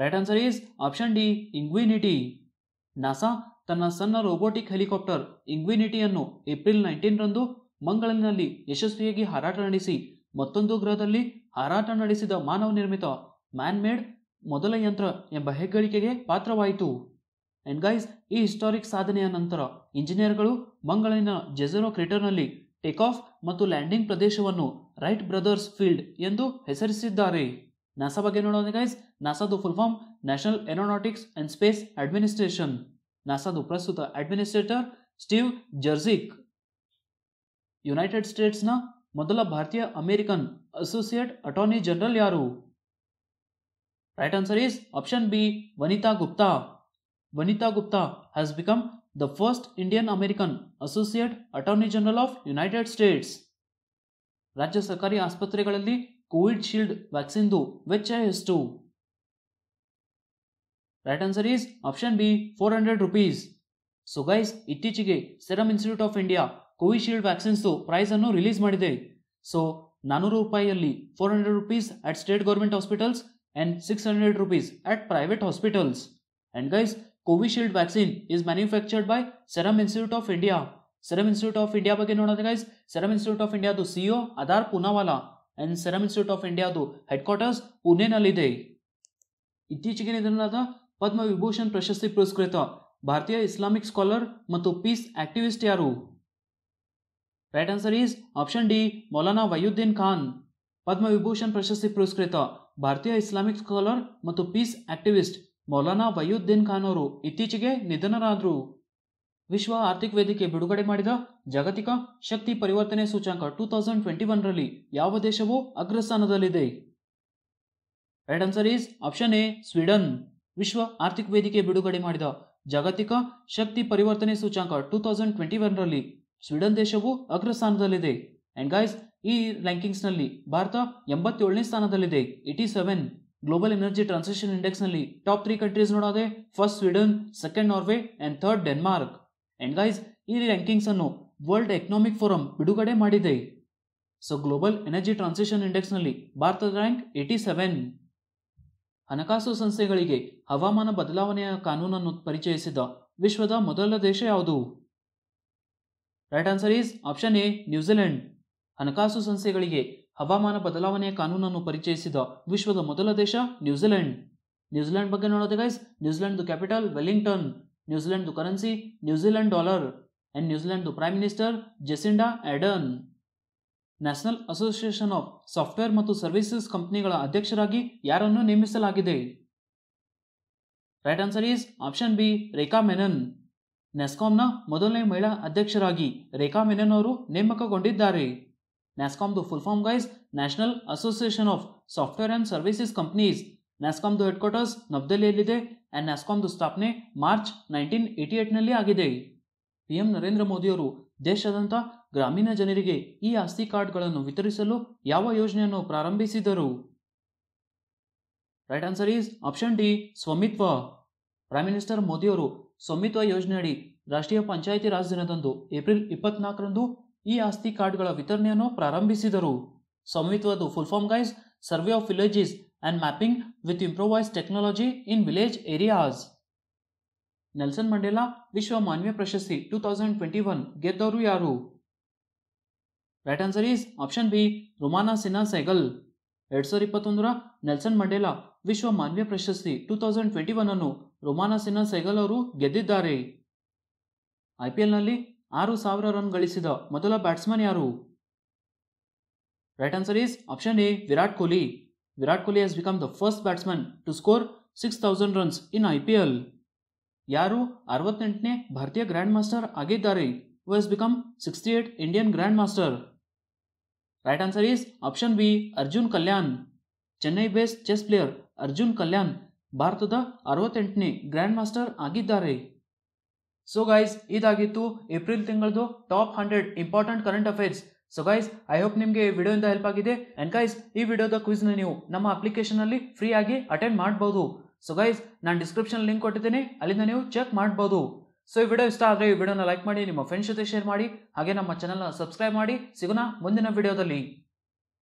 right answer is option D Ingenuity NASA ತನ್ನ ಸಣ್ಣ ರೋಬೋಟಿಕ್ ಹೆಲಿಕಾಪ್ಟರ್ ಇಂಗ್ವಿನಿಟಿಯನ್ನು ಏಪ್ರಿಲ್ ರಂದು ಮಂಗಳನಲ್ಲಿ ಯಶಸ್ವಿಯಾಗಿ ಹಾರಾಟ ನಡೆಸಿ ಮತ್ತೊಂದು ಗ್ರಹದಲ್ಲಿ ಹಾರಾಟ ನಡೆಸಿದ ಮಾನವ ನಿರ್ಮಿತ ಮ್ಯಾನ್ ಮೇಡ್ ಮೊದಲ ಯಂತ್ರ ಎಂಬ ಹೆಗ್ಗಳಿಕೆಗೆ ಪಾತ್ರವಾಯಿತು ಅಂಡ್ ಗೈಸ್ ಈ ಹಿಸ್ಟಾರಿಕ್ ಸಾಧನೆಯ ನಂತರ ಇಂಜಿನಿಯರ್ಗಳು ಮಂಗಳೂರಿನ ಜೆಜರೋ ಕ್ರೇಟರ್ನಲ್ಲಿ ಟೇಕ್ ಆಫ್ ಮತ್ತು ಲ್ಯಾಂಡಿಂಗ್ ಪ್ರದೇಶವನ್ನು ರೈಟ್ ಬ್ರದರ್ಸ್ ಫೀಲ್ಡ್ ಎಂದು ಹೆಸರಿಸಿದ್ದಾರೆ ನಾಸಾ ಬಗ್ಗೆ ನೋಡೋಣ ಗೈಸ್ ನಾಸಾದು full form National Aeronautics and Space Administration ನಾಸಾದು ಪ್ರಸ್ತುತ ಅಡ್ಮಿನಿಸ್ಟ್ರೇಟರ್ ಸ್ಟೀವ್ ಜರ್ಜಿಕ್ ಯುನೈಟೆಡ್ ಸ್ಟೇಟ್ಸ್ನ ಮೊದಲ ಭಾರತೀಯ ಅಮೆರಿಕನ್ ಅಸೋಸಿಯೇಟ್ ಅಟಾರ್ನಿ ಜನರಲ್ ಯಾರು right answer is option B Vanita Gupta Vanita Gupta has become the first Indian American associate attorney general of United States ರಾಜ್ಯ ಸರ್ಕಾರಿ ಆಸ್ಪತ್ರೆಗಳಲ್ಲಿ ಕೋವಿಡ್ ಶೀಲ್ಡ್ ವ್ಯಾಕ್ಸಿನ್ದು ವೆಚ್ಚ ಎಷ್ಟು right answer is option B four hundred rupees so guys ಇತ್ತೀಚೆಗೆ Serum Institute of India Covishield vaccines price ಅನ್ನು ರಿಲೀಸ್ ಮಾಡಿದೆ ಸೊ ನಾನ್ನೂರು ರೂಪಾಯಿಯಲ್ಲಿ four hundred rupees at state government hospitals and six hundred rupees at private hospitals and guys Covishield vaccine is manufactured by Serum Institute of India Serum Institute of India ಬಗ್ಗೆ ನೋಡೋದು ಗೈಸ್ ಸೆರಮ್ ಇನ್ಸ್ಟಿಟ್ಯೂಟ್ ಆಫ್ ಇಂಡಿಯಾದು C O Adar Poonawalla and Serum Institute of ಇಂಡಿಯಾದು ಹೆಡ್ ಕ್ವಾರ್ಟರ್ಸ್ ಪುಣೆನಲ್ಲಿದೆ ಇತ್ತೀಚೆಗೆ ನಿಧನರಾದ ಪದ್ಮವಿಭೂಷಣ್ ಪ್ರಶಸ್ತಿ ಪುರಸ್ಕೃತ ಭಾರತೀಯ ಇಸ್ಲಾಮಿಕ್ ಸ್ಕಾಲರ್ ಮತ್ತು ಪೀಸ್ ಆಕ್ಟಿವಿಸ್ಟ್ ಯಾರು right answer is option D Maulana Wahiduddin Khan Padma Vibhushan ಪ್ರಶಸ್ತಿ ಪುರಸ್ಕೃತ ಭಾರತೀಯ ಇಸ್ಲಾಮಿಕ್ ಸ್ಕಾಲರ್ ಮತ್ತು ಪೀಸ್ ಆಕ್ಟಿವಿಸ್ಟ್ ಮೌಲಾನಾ ವಯುದ್ದೀನ್ ಖಾನ್ ಅವರು ಇತ್ತೀಚೆಗೆ ನಿಧನರಾದರು ವಿಶ್ವ ಆರ್ಥಿಕ ವೇದಿಕೆ ಬಿಡುಗಡೆ ಮಾಡಿದ ಜಾಗತಿಕ ಶಕ್ತಿ ಪರಿವರ್ತನೆ ಸೂಚ್ಯಾಂಕ ಟೂ ತೌಸಂಡ್ ಟ್ವೆಂಟಿ ಒನ್ರಲ್ಲಿ ಯಾವ ದೇಶವು ಅಗ್ರಸ್ಥಾನದಲ್ಲಿದೆ right answer is option A Sweden ವಿಶ್ವ ಆರ್ಥಿಕ ವೇದಿಕೆ ಬಿಡುಗಡೆ ಮಾಡಿದ ಜಾಗತಿಕ ಶಕ್ತಿ ಪರಿವರ್ತನೆ ಸೂಚಾಂಕ ಟೂ ತೌಸಂಡ್ ಟ್ವೆಂಟಿ ಒನ್ರಲ್ಲಿ ಸ್ವೀಡನ್ ದೇಶವು ಅಗ್ರಸ್ಥಾನದಲ್ಲಿದೆ ಅಂಡ್ ಗೈಸ್ ಈ ರ್ಯಾಂಕಿಂಗ್ಸ್ನಲ್ಲಿ ಭಾರತ ಎಂಬತ್ತೇಳನೇ ಸ್ಥಾನದಲ್ಲಿದೆ eighty seven global energy transaction ಇಂಡೆಕ್ಸ್ನಲ್ಲಿ ಟಾಪ್ ತ್ರೀ ಕಂಟ್ರೀಸ್ ನೋಡೋದೆ first Sweden second Norway and third Denmark and guys ಈ ರ್ಯಾಂಕಿಂಗ್ಸ್ ಅನ್ನು ವರ್ಲ್ಡ್ ಎಕನಾಮಿಕ್ ಫೋರಂ ಬಿಡುಗಡೆ ಮಾಡಿದೆ ಸೊ ಗ್ಲೋಬಲ್ ಎನರ್ಜಿ ಟ್ರಾನ್ಸಾಕ್ಷನ್ ಇಂಡೆಕ್ಸ್ನಲ್ಲಿ ಭಾರತದ ರ್ಯಾಂಕ್ ಏಯ್ಟಿ ಸೆವೆನ್ ಹಣಕಾಸು ಸಂಸ್ಥೆಗಳಿಗೆ ಹವಾಮಾನ ಬದಲಾವಣೆಯ ಕಾನೂನನ್ನು ಪರಿಚಯಿಸಿದ ವಿಶ್ವದ ಮೊದಲ ದೇಶ ಯಾವುದು right answer is option A New Zealand ಹಣಕಾಸು ಸಂಸ್ಥೆಗಳಿಗೆ ಹವಾಮಾನ ಬದಲಾವಣೆಯ ಕಾನೂನನ್ನು ಪರಿಚಯಿಸಿದ ವಿಶ್ವದ ಮೊದಲ ದೇಶ ನ್ಯೂಜಿಲೆಂಡ್ ನ್ಯೂಜಿಲೆಂಡ್ ಬಗ್ಗೆ ನೋಡೋದು ಗೈಸ್ ನ್ಯೂಜಿಲೆಂಡ್ದು ಕ್ಯಾಪಿಟಲ್ ವೆಲ್ಲಿಂಗ್ಟನ್ ನ್ಯೂಜಿಲೆಂಡ್ದು ಕರೆನ್ಸಿ ನ್ಯೂಜಿಲೆಂಡ್ ಡಾಲರ್ ಆ್ಯಂಡ್ ನ್ಯೂಜಿಲೆಂಡ್ದು prime minister Jacinda Ardern National Association of Software ಮತ್ತು ಸರ್ವಿಸಸ್ ಕಂಪನಿಗಳ ಅಧ್ಯಕ್ಷರಾಗಿ ಯಾರನ್ನು ನೇಮಿಸಲಾಗಿದೆ right answer is option B Rekha Menon ನ್ಯಾಸ್ಕಾಂನ ಮೊದಲನೇ ಮಹಿಳಾ ಅಧ್ಯಕ್ಷರಾಗಿ ರೇಖಾ ಮೆನನ್ ಅವರು ನೇಮಕಗೊಂಡಿದ್ದಾರೆ ನ್ಯಾಸ್ಕಾಂದು full form guys National Association of Software and Services Companies ನ್ಯಾಸ್ಕಾಂದು ಹೆಡ್ ಕ್ವಾರ್ಟರ್ಸ್ ನವದೆಹಲಿಯಲ್ಲಿದೆ ಆ್ಯಂಡ್ ನ್ಯಾಸ್ಕಾಂದು ಸ್ಥಾಪನೆ ಮಾರ್ಚ್ ನೈನ್ಟೀನ್ ಏಯ್ಟಿ ಏಟ್ನಲ್ಲಿ ಆಗಿದೆ ಪಿ ಎಂ ನರೇಂದ್ರ ಮೋದಿಯವರು ದೇಶದಂತ ಗ್ರಾಮೀಣ ಜನರಿಗೆ ಈ ಆಸ್ತಿ ಕಾರ್ಡ್ಗಳನ್ನು ವಿತರಿಸಲು ಯಾವ ಯೋಜನೆಯನ್ನು ಪ್ರಾರಂಭಿಸಿದರು right answer is option D Svamitva prime minister ಮೋದಿಯವರು ಸ್ವಾಮಿತ್ವ ಯೋಜನೆಯಡಿ ರಾಷ್ಟ್ರೀಯ ಪಂಚಾಯಿತಿ ರಾಜ್ ದಿನದಂದು ಏಪ್ರಿಲ್ ಇಪ್ಪತ್ನಾಲ್ಕರಂದು ಈ ಆಸ್ತಿ ಕಾರ್ಡ್ಗಳ ವಿತರಣೆಯನ್ನು ಪ್ರಾರಂಭಿಸಿದರು ಸ್ವಾಮಿತ್ವದ full form guys survey of villages and mapping with improvise technology in village areas Nelson Mandela ವಿಶ್ವ ಮಾನ್ಯ ಪ್ರಶಸ್ತಿ ಟೂ ತೌಸಂಡ್ ಟ್ವೆಂಟಿ ಒನ್ ಗೆದ್ದವರು ಯಾರು right answer is option B Rumana Sinha Sehgal ಎರಡು ಸಾವಿರದ ಇಪ್ಪತ್ತೊಂದರ ನೆಲ್ಸನ್ ಮಂಡೇಲಾ ವಿಶ್ವ ಮಾನ್ಯ ಪ್ರಶಸ್ತಿ ಟೂ ತೌಸಂಡ್ ಟ್ವೆಂಟಿ ಒನ್ ಅನ್ನು ರೋಮಾನಾ ಸಿನ್ಹಾ ಸೆಗಲ್ ಅವರು ಗೆದ್ದಿದ್ದಾರೆ ಐಪಿಎಲ್ ಆರು ಸಾವಿರ ರನ್ ಗಳಿಸಿದ ಮೊದಲ ಬ್ಯಾಟ್ಸ್ಮನ್ ಯಾರು right answer is option A Virat Kohli Virat Kohli has become the first batsman to score six thousand runs in I P L ಯಾರು ಅರವತ್ತೆಂಟನೇ ಭಾರತೀಯ ಗ್ರ್ಯಾಂಡ್ ಮಾಸ್ಟರ್ ಆಗಿದ್ದಾರೆ has become sixty eight Indian grand master right answer is option B Arjun Kalyan Chennai based chess player Arjun Kalyan ಭಾರತದ ಅರವತ್ತೆಂಟನೇ ಗ್ರ್ಯಾಂಡ್ ಮಾಸ್ಟರ್ ಆಗಿದ್ದಾರೆ ಸೊ ಗೈಸ್ ಇದಾಗಿತ್ತು ಏಪ್ರಿಲ್ ತಿಂಗಳದು top hundred important current affairs so guys I hope ನಿಮಗೆ ವಿಡಿಯೋಯಿಂದ ಹೆಲ್ಪ್ ಆಗಿದೆ ಆ್ಯಂಡ್ ಗೈಸ್ ಈ ವಿಡಿಯೋದ ಕ್ವಿಸ್ನ ನೀವು ನಮ್ಮ ಅಪ್ಲಿಕೇಶನಲ್ಲಿ ಫ್ರೀಯಾಗಿ ಅಟೆಂಡ್ ಮಾಡ್ಬೋದು ಸೊ ಗೈಸ್ ನಾನು ಡಿಸ್ಕ್ರಿಪ್ಷನ್ ಲಿಂಕ್ ಕೊಟ್ಟಿದ್ದೀನಿ ಅಲ್ಲಿಂದ ನೀವು ಚೆಕ್ ಮಾಡ್ಬೋದು ಸೊ ಈ ವಿಡಿಯೋ ಇಷ್ಟ ಆದರೆ ಈ ವಿಡಿಯೋನ ಲೈಕ್ ಮಾಡಿ ನಿಮ್ಮ ಫ್ರೆಂಡ್ಸ್ ಜೊತೆ ಶೇರ್ ಮಾಡಿ ಹಾಗೆ ನಮ್ಮ ಚಾನಲ್ನ ಸಬ್ಸ್ಕ್ರೈಬ್ ಮಾಡಿ ಸಿಗೋಣ ಮುಂದಿನ ವಿಡಿಯೋದಲ್ಲಿ